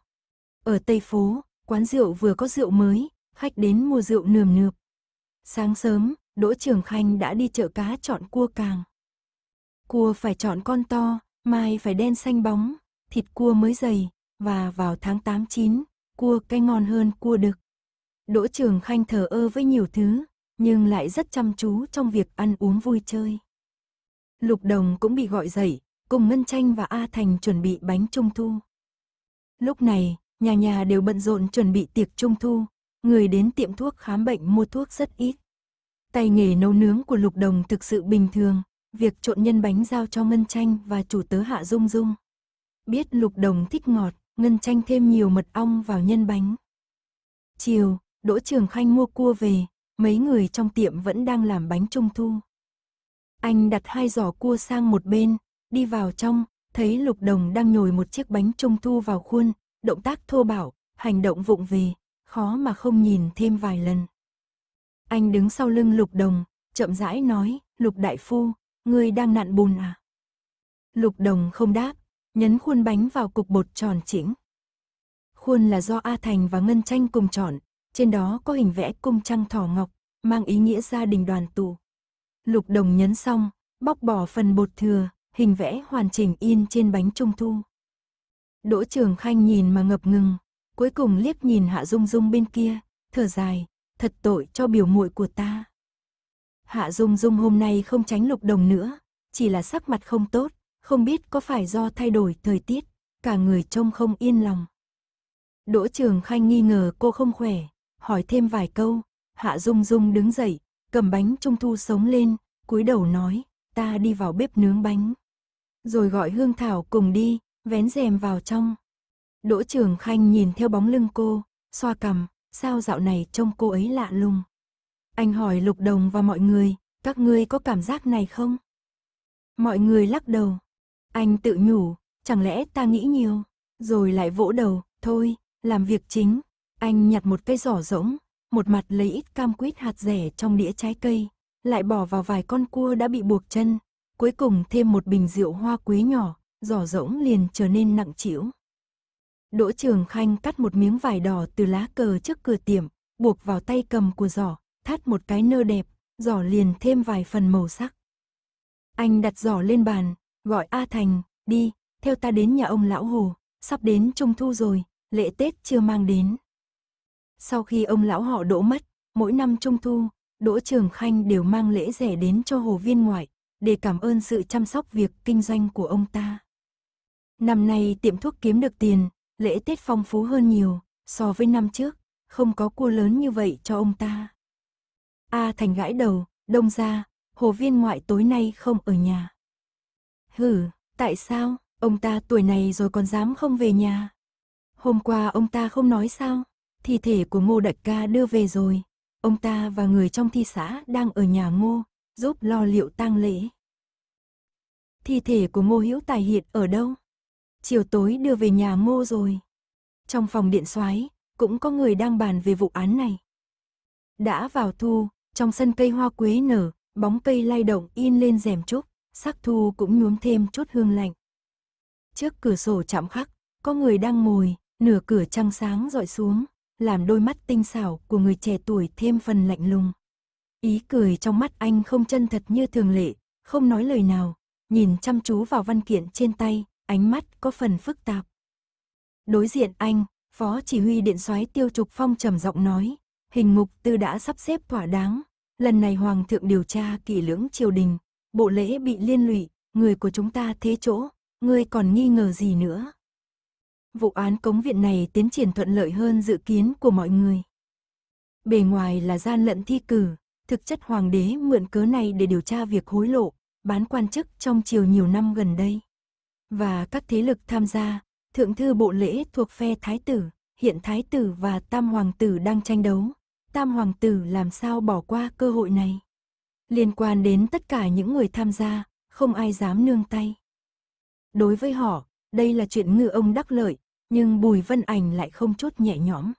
Speaker 1: Ở Tây Phố, quán rượu vừa có rượu mới, khách đến mua rượu nườm nượp. Sáng sớm, Đỗ Trường Khanh đã đi chợ cá chọn cua càng. Cua phải chọn con to, Mai phải đen xanh bóng, thịt cua mới dày, và vào tháng 8-9, cua cay ngon hơn cua đực. Đỗ Trường Khanh thờ ơ với nhiều thứ, nhưng lại rất chăm chú trong việc ăn uống vui chơi. Lục Đồng cũng bị gọi dậy, cùng Ngân Tranh và A Thành chuẩn bị bánh trung thu. Lúc này, nhà nhà đều bận rộn chuẩn bị tiệc trung thu, người đến tiệm thuốc khám bệnh mua thuốc rất ít. Tay nghề nấu nướng của Lục Đồng thực sự bình thường, Việc trộn nhân bánh giao cho Ngân tranh và chủ tớ Hạ Dung Dung. Biết Lục Đồng thích ngọt, Ngân tranh thêm nhiều mật ong vào nhân bánh. Chiều, Đỗ Trường Khanh mua cua về, mấy người trong tiệm vẫn đang làm bánh trung thu. Anh đặt hai giỏ cua sang một bên, đi vào trong, thấy Lục Đồng đang nhồi một chiếc bánh trung thu vào khuôn, động tác thô bảo, hành động vụng về, khó mà không nhìn thêm vài lần. Anh đứng sau lưng Lục Đồng, chậm rãi nói, Lục Đại Phu, ngươi đang nặn bùn à? Lục đồng không đáp, nhấn khuôn bánh vào cục bột tròn chỉnh. Khuôn là do A Thành và Ngân Tranh cùng chọn, trên đó có hình vẽ cung trăng thỏ ngọc, mang ý nghĩa gia đình đoàn tụ. Lục đồng nhấn xong, bóc bỏ phần bột thừa, hình vẽ hoàn chỉnh in trên bánh trung thu. Đỗ Trường Khanh nhìn mà ngập ngừng, cuối cùng liếc nhìn Hạ Dung Dung bên kia, thở dài, thật tội cho biểu muội của ta. Hạ Dung Dung hôm nay không tránh lục đồng nữa, chỉ là sắc mặt không tốt, không biết có phải do thay đổi thời tiết, cả người trông không yên lòng. Đỗ Trường Khanh nghi ngờ cô không khỏe, hỏi thêm vài câu, Hạ Dung Dung đứng dậy, cầm bánh trung thu sống lên, cúi đầu nói, ta đi vào bếp nướng bánh. Rồi gọi Hương Thảo cùng đi, vén rèm vào trong. Đỗ Trường Khanh nhìn theo bóng lưng cô, xoa cằm, sao dạo này trông cô ấy lạ lùng. Anh hỏi Lục Đồng và mọi người, các ngươi có cảm giác này không? Mọi người lắc đầu. Anh tự nhủ, chẳng lẽ ta nghĩ nhiều, rồi lại vỗ đầu, thôi, làm việc chính. Anh nhặt một cây giỏ rỗng, một mặt lấy ít cam quýt hạt rẻ trong đĩa trái cây, lại bỏ vào vài con cua đã bị buộc chân, cuối cùng thêm một bình rượu hoa quý nhỏ, giỏ rỗng liền trở nên nặng trĩu. Đỗ Trường Khanh cắt một miếng vải đỏ từ lá cờ trước cửa tiệm, buộc vào tay cầm của giỏ, thắt một cái nơ đẹp, giỏ liền thêm vài phần màu sắc. Anh đặt giỏ lên bàn, gọi A Thành, đi, theo ta đến nhà ông lão Hồ, sắp đến trung thu rồi, lễ Tết chưa mang đến. Sau khi ông lão họ đỗ mất, mỗi năm trung thu, Đỗ Trường Khanh đều mang lễ rẻ đến cho Hồ Viên Ngoại, để cảm ơn sự chăm sóc việc kinh doanh của ông ta. Năm nay tiệm thuốc kiếm được tiền, lễ Tết phong phú hơn nhiều, so với năm trước, không có cua lớn như vậy cho ông ta. A Thành gãi đầu, đông ra, hồ viên ngoại tối nay không ở nhà. Hừ, tại sao, ông ta tuổi này rồi còn dám không về nhà? Hôm qua ông ta không nói sao, thi thể của ngô đại ca đưa về rồi. Ông ta và người trong thi xã đang ở nhà ngô, giúp lo liệu tang lễ. Thi thể của ngô hữu tài hiện ở đâu? Chiều tối đưa về nhà ngô rồi. Trong phòng điện soái cũng có người đang bàn về vụ án này. Đã vào thu, trong sân cây hoa quế nở, bóng cây lay động in lên rèm trúc, sắc thu cũng nhuốm thêm chút hương lạnh. Trước cửa sổ chạm khắc, có người đang ngồi, nửa cửa trăng sáng dọi xuống, làm đôi mắt tinh xảo của người trẻ tuổi thêm phần lạnh lùng. Ý cười trong mắt anh không chân thật như thường lệ, không nói lời nào, nhìn chăm chú vào văn kiện trên tay, ánh mắt có phần phức tạp. Đối diện anh, Phó Chỉ huy Điện soái Tiêu Trục Phong trầm giọng nói, hình mục tư đã sắp xếp thỏa đáng. Lần này Hoàng thượng điều tra kỷ lưỡng triều đình, bộ lễ bị liên lụy, người của chúng ta thế chỗ, ngươi còn nghi ngờ gì nữa. Vụ án cống viện này tiến triển thuận lợi hơn dự kiến của mọi người. Bề ngoài là gian lận thi cử, thực chất hoàng đế mượn cớ này để điều tra việc hối lộ, bán quan chức trong chiều nhiều năm gần đây. Và các thế lực tham gia, thượng thư bộ lễ thuộc phe thái tử, hiện thái tử và tam hoàng tử đang tranh đấu, Tam Hoàng tử làm sao bỏ qua cơ hội này. Liên quan đến tất cả những người tham gia, không ai dám nương tay. Đối với họ, đây là chuyện ngư ông đắc lợi, nhưng Bùi Vân Ảnh lại không chút nhẹ nhõm.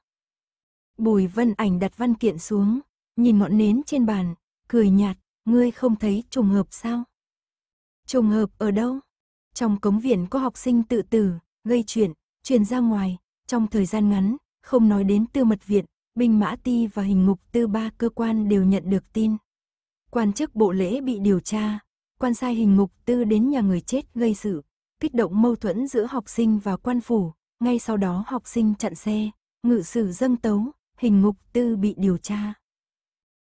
Speaker 1: Bùi Vân Ảnh đặt văn kiện xuống, nhìn ngọn nến trên bàn, cười nhạt, ngươi không thấy trùng hợp sao? Trùng hợp ở đâu? Trong cống viện có học sinh tự tử, gây chuyện, truyền ra ngoài, trong thời gian ngắn, không nói đến tư mật viện, binh mã ti và hình ngục tư ba cơ quan đều nhận được tin. Quan chức bộ lễ bị điều tra, quan sai hình ngục tư đến nhà người chết gây sự, kích động mâu thuẫn giữa học sinh và quan phủ, ngay sau đó học sinh chặn xe, ngự sử dâng tấu, hình ngục tư bị điều tra.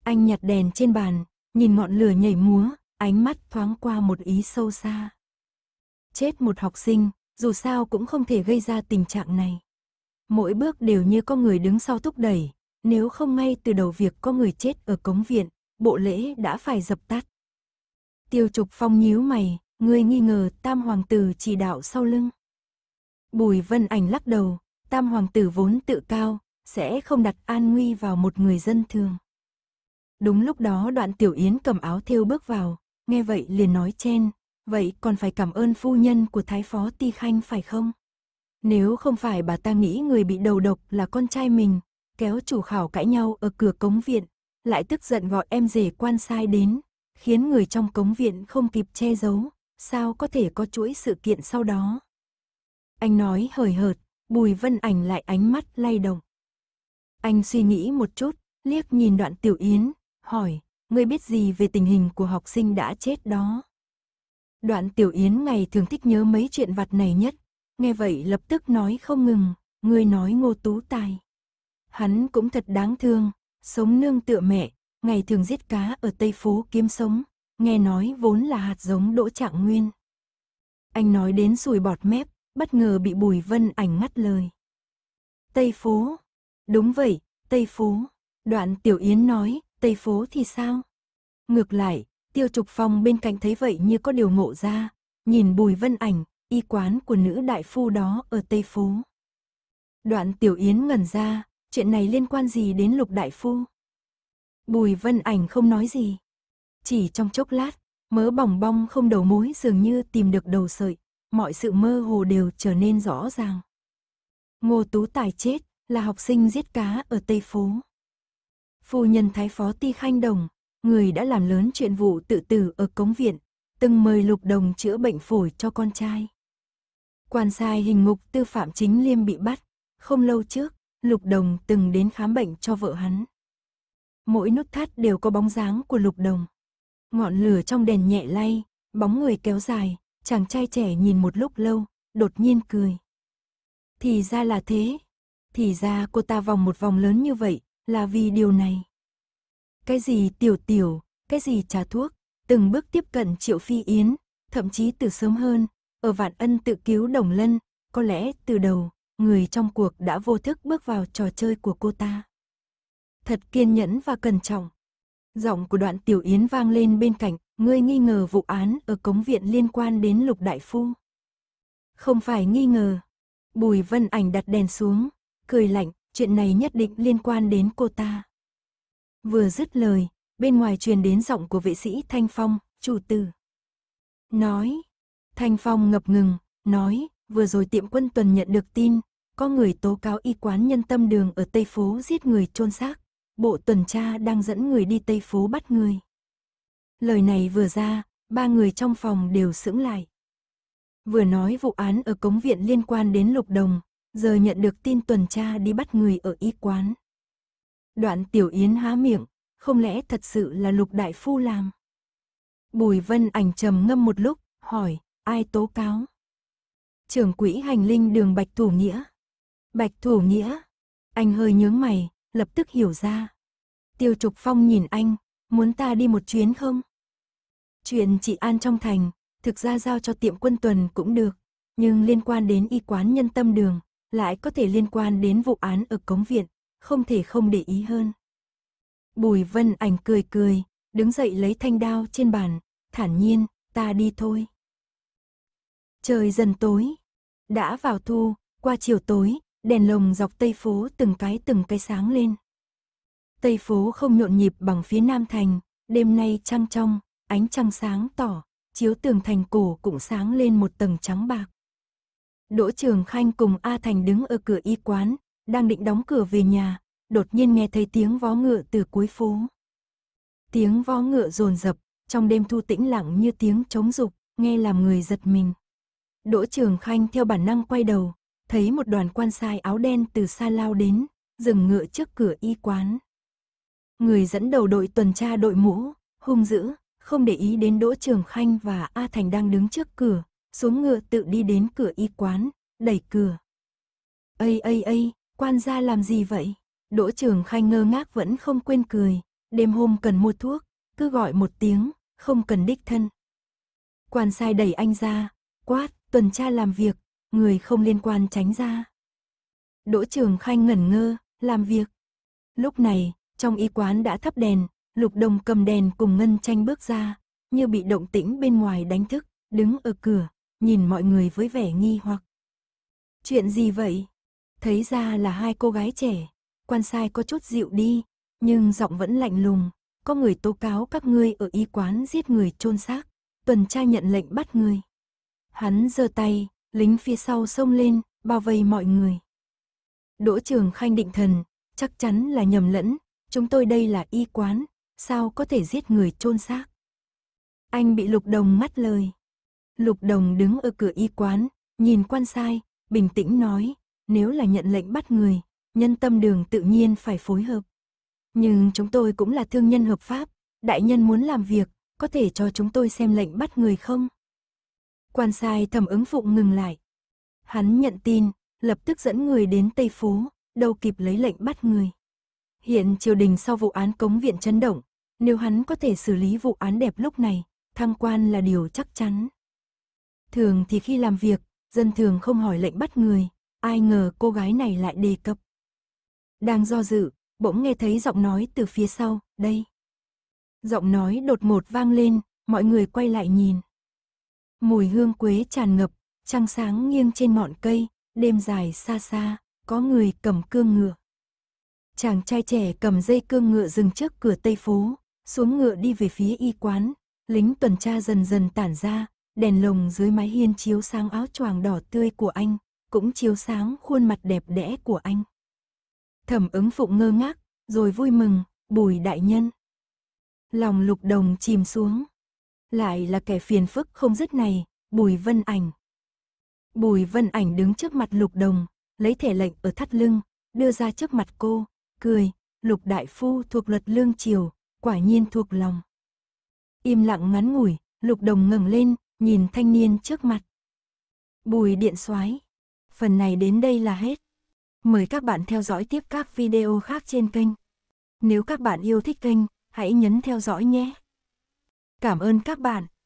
Speaker 1: Anh nhặt đèn trên bàn, nhìn ngọn lửa nhảy múa, ánh mắt thoáng qua một ý sâu xa. Chết một học sinh, dù sao cũng không thể gây ra tình trạng này mỗi bước đều như có người đứng sau thúc đẩy, nếu không ngay từ đầu việc có người chết ở cống viện, bộ lễ đã phải dập tắt. Tiêu Trục Phong nhíu mày, người nghi ngờ Tam Hoàng Tử chỉ đạo sau lưng. Bùi Vân Ảnh lắc đầu, Tam Hoàng Tử vốn tự cao, sẽ không đặt an nguy vào một người dân thường. Đúng lúc đó đoạn Tiểu Yến cầm áo thêu bước vào, nghe vậy liền nói chen, vậy còn phải cảm ơn phu nhân của Thái Phó Ti Khanh phải không? Nếu không phải bà ta nghĩ người bị đầu độc là con trai mình, kéo chủ khảo cãi nhau ở cửa cống viện, lại tức giận gọi em rể quan sai đến, khiến người trong cống viện không kịp che giấu, sao có thể có chuỗi sự kiện sau đó. Anh nói hời hợt, bùi vân ảnh lại ánh mắt lay động. Anh suy nghĩ một chút, liếc nhìn đoạn tiểu yến, hỏi, ngươi biết gì về tình hình của học sinh đã chết đó? Đoạn tiểu yến ngày thường thích nhớ mấy chuyện vặt này nhất, nghe vậy lập tức nói không ngừng, người nói ngô tú tài. Hắn cũng thật đáng thương, sống nương tựa mẹ, ngày thường giết cá ở Tây Phố kiếm sống, nghe nói vốn là hạt giống đỗ trạng nguyên. Anh nói đến sùi bọt mép, bất ngờ bị Bùi Vân ảnh ngắt lời. Tây Phố, đúng vậy, Tây Phố, đoạn Tiểu Yến nói, Tây Phố thì sao? Ngược lại, Tiêu Trục Phong bên cạnh thấy vậy như có điều ngộ ra, nhìn Bùi Vân ảnh, y quán của nữ đại phu đó ở Tây Phú. Đoạn Tiểu Yến ngẩn ra, chuyện này liên quan gì đến lục đại phu? Bùi Vân Ảnh không nói gì. Chỉ trong chốc lát, mớ bỏng bong không đầu mối dường như tìm được đầu sợi, mọi sự mơ hồ đều trở nên rõ ràng. Ngô Tú Tài chết là học sinh giết cá ở Tây Phú. Phu nhân Thái Phó Ti Khanh Đồng, người đã làm lớn chuyện vụ tự tử ở Cống Viện, từng mời Lục Đồng chữa bệnh phổi cho con trai. Quan sai hình ngục tư phạm chính liêm bị bắt. Không lâu trước, Lục Đồng từng đến khám bệnh cho vợ hắn. Mỗi nút thắt đều có bóng dáng của Lục Đồng. Ngọn lửa trong đèn nhẹ lay, bóng người kéo dài, chàng trai trẻ nhìn một lúc lâu, đột nhiên cười. Thì ra là thế. Thì ra cô ta vòng một vòng lớn như vậy, là vì điều này. Cái gì tiểu tiểu, cái gì trà thuốc, từng bước tiếp cận Triệu Phi Yến, thậm chí từ sớm hơn, ở Vạn Ân tự cứu Đồng Lân, có lẽ từ đầu, người trong cuộc đã vô thức bước vào trò chơi của cô ta. Thật kiên nhẫn và cẩn trọng. Giọng của đoạn Tiểu Yến vang lên bên cạnh, ngươi nghi ngờ vụ án ở cống viện liên quan đến Lục Đại Phu. Không phải nghi ngờ. Bùi Vân Ảnh đặt đèn xuống, cười lạnh, chuyện này nhất định liên quan đến cô ta. Vừa dứt lời, bên ngoài truyền đến giọng của vệ sĩ Thanh Phong, chủ tử. Nói, Thanh Phong ngập ngừng, nói, vừa rồi tiệm quân tuần nhận được tin, có người tố cáo y quán nhân tâm đường ở Tây Phố giết người chôn xác. Bộ tuần tra đang dẫn người đi Tây Phố bắt người. Lời này vừa ra, ba người trong phòng đều sững lại. Vừa nói vụ án ở cống viện liên quan đến lục đồng, giờ nhận được tin tuần tra đi bắt người ở y quán. Đoạn tiểu yến há miệng, không lẽ thật sự là lục đại phu làm? Bùi vân ảnh trầm ngâm một lúc, hỏi, Ai tố cáo? Trưởng quỹ hành linh đường Bạch Thủ Nghĩa. Bạch Thủ Nghĩa. Anh hơi nhướng mày, lập tức hiểu ra. Tiêu Trục Phong nhìn anh, muốn ta đi một chuyến không? Chuyện chị An trong thành, thực ra giao cho tiệm quân tuần cũng được, nhưng liên quan đến y quán nhân tâm đường, lại có thể liên quan đến vụ án ở cống viện, không thể không để ý hơn. Bùi vân ảnh cười cười, đứng dậy lấy thanh đao trên bàn, thản nhiên, ta đi thôi. Trời dần tối, đã vào thu, qua chiều tối, đèn lồng dọc tây phố từng cái từng cái sáng lên. Tây phố không nhộn nhịp bằng phía nam thành, đêm nay trăng trong, ánh trăng sáng tỏ, chiếu tường thành cổ cũng sáng lên một tầng trắng bạc. Đỗ Trường Khanh cùng A Thành đứng ở cửa y quán, đang định đóng cửa về nhà, đột nhiên nghe thấy tiếng vó ngựa từ cuối phố. Tiếng vó ngựa rồn rập, trong đêm thu tĩnh lặng như tiếng trống dục, nghe làm người giật mình. Đỗ Trường Khanh theo bản năng quay đầu, thấy một đoàn quan sai áo đen từ xa lao đến, dừng ngựa trước cửa y quán. Người dẫn đầu đội tuần tra đội mũ, hung dữ, không để ý đến Đỗ Trường Khanh và A Thành đang đứng trước cửa, xuống ngựa tự đi đến cửa y quán, đẩy cửa. Ây ây ây, quan gia làm gì vậy? Đỗ Trường Khanh ngơ ngác vẫn không quên cười, đêm hôm cần mua thuốc, cứ gọi một tiếng, không cần đích thân. Quan sai đẩy anh ra, quát, tuần tra làm việc, người không liên quan tránh ra. Đỗ Trường Khanh ngẩn ngơ, làm việc. Lúc này, trong y quán đã thắp đèn, Lục Đồng cầm đèn cùng Ngân Tranh bước ra, như bị động tĩnh bên ngoài đánh thức, đứng ở cửa, nhìn mọi người với vẻ nghi hoặc. Chuyện gì vậy? Thấy ra là hai cô gái trẻ, quan sai có chút dịu đi, nhưng giọng vẫn lạnh lùng, có người tố cáo các ngươi ở y quán giết người chôn xác, tuần tra nhận lệnh bắt người. Hắn giơ tay, lính phía sau xông lên, bao vây mọi người. Đỗ Trường Khanh định thần, chắc chắn là nhầm lẫn, chúng tôi đây là y quán, sao có thể giết người chôn xác. Anh bị Lục Đồng mắt lời. Lục Đồng đứng ở cửa y quán, nhìn quan sai, bình tĩnh nói, nếu là nhận lệnh bắt người, nhân tâm đường tự nhiên phải phối hợp. Nhưng chúng tôi cũng là thương nhân hợp pháp, đại nhân muốn làm việc, có thể cho chúng tôi xem lệnh bắt người không? Quan sai thẩm ứng phụng ngừng lại. Hắn nhận tin, lập tức dẫn người đến Tây Phú, đâu kịp lấy lệnh bắt người. Hiện triều đình sau vụ án cống viện chấn động, nếu hắn có thể xử lý vụ án đẹp lúc này, thăng quan là điều chắc chắn. Thường thì khi làm việc, dân thường không hỏi lệnh bắt người, ai ngờ cô gái này lại đề cập. Đang do dự, bỗng nghe thấy giọng nói từ phía sau, đây. Giọng nói đột ngột vang lên, mọi người quay lại nhìn mùi hương quế tràn ngập, trăng sáng nghiêng trên ngọn cây, đêm dài xa xa, có người cầm cương ngựa. Chàng trai trẻ cầm dây cương ngựa dừng trước cửa tây phố, xuống ngựa đi về phía y quán, lính tuần tra dần dần tản ra, đèn lồng dưới mái hiên chiếu sáng áo choàng đỏ tươi của anh, cũng chiếu sáng khuôn mặt đẹp đẽ của anh. Thẩm ứng phụng ngơ ngác, rồi vui mừng, bùi đại nhân. Lòng lục đồng chìm xuống, lại là kẻ phiền phức không dứt này, Bùi Vân Ảnh. Bùi Vân Ảnh đứng trước mặt Lục Đồng, lấy thẻ lệnh ở thắt lưng, đưa ra trước mặt cô, cười, Lục Đại Phu thuộc luật lương triều, quả nhiên thuộc lòng. Im lặng ngắn ngủi, Lục Đồng ngẩng lên, nhìn thanh niên trước mặt. Bùi Điện soái Phần này đến đây là hết. Mời các bạn theo dõi tiếp các video khác trên kênh. Nếu các bạn yêu thích kênh, hãy nhấn theo dõi nhé. Cảm ơn các bạn.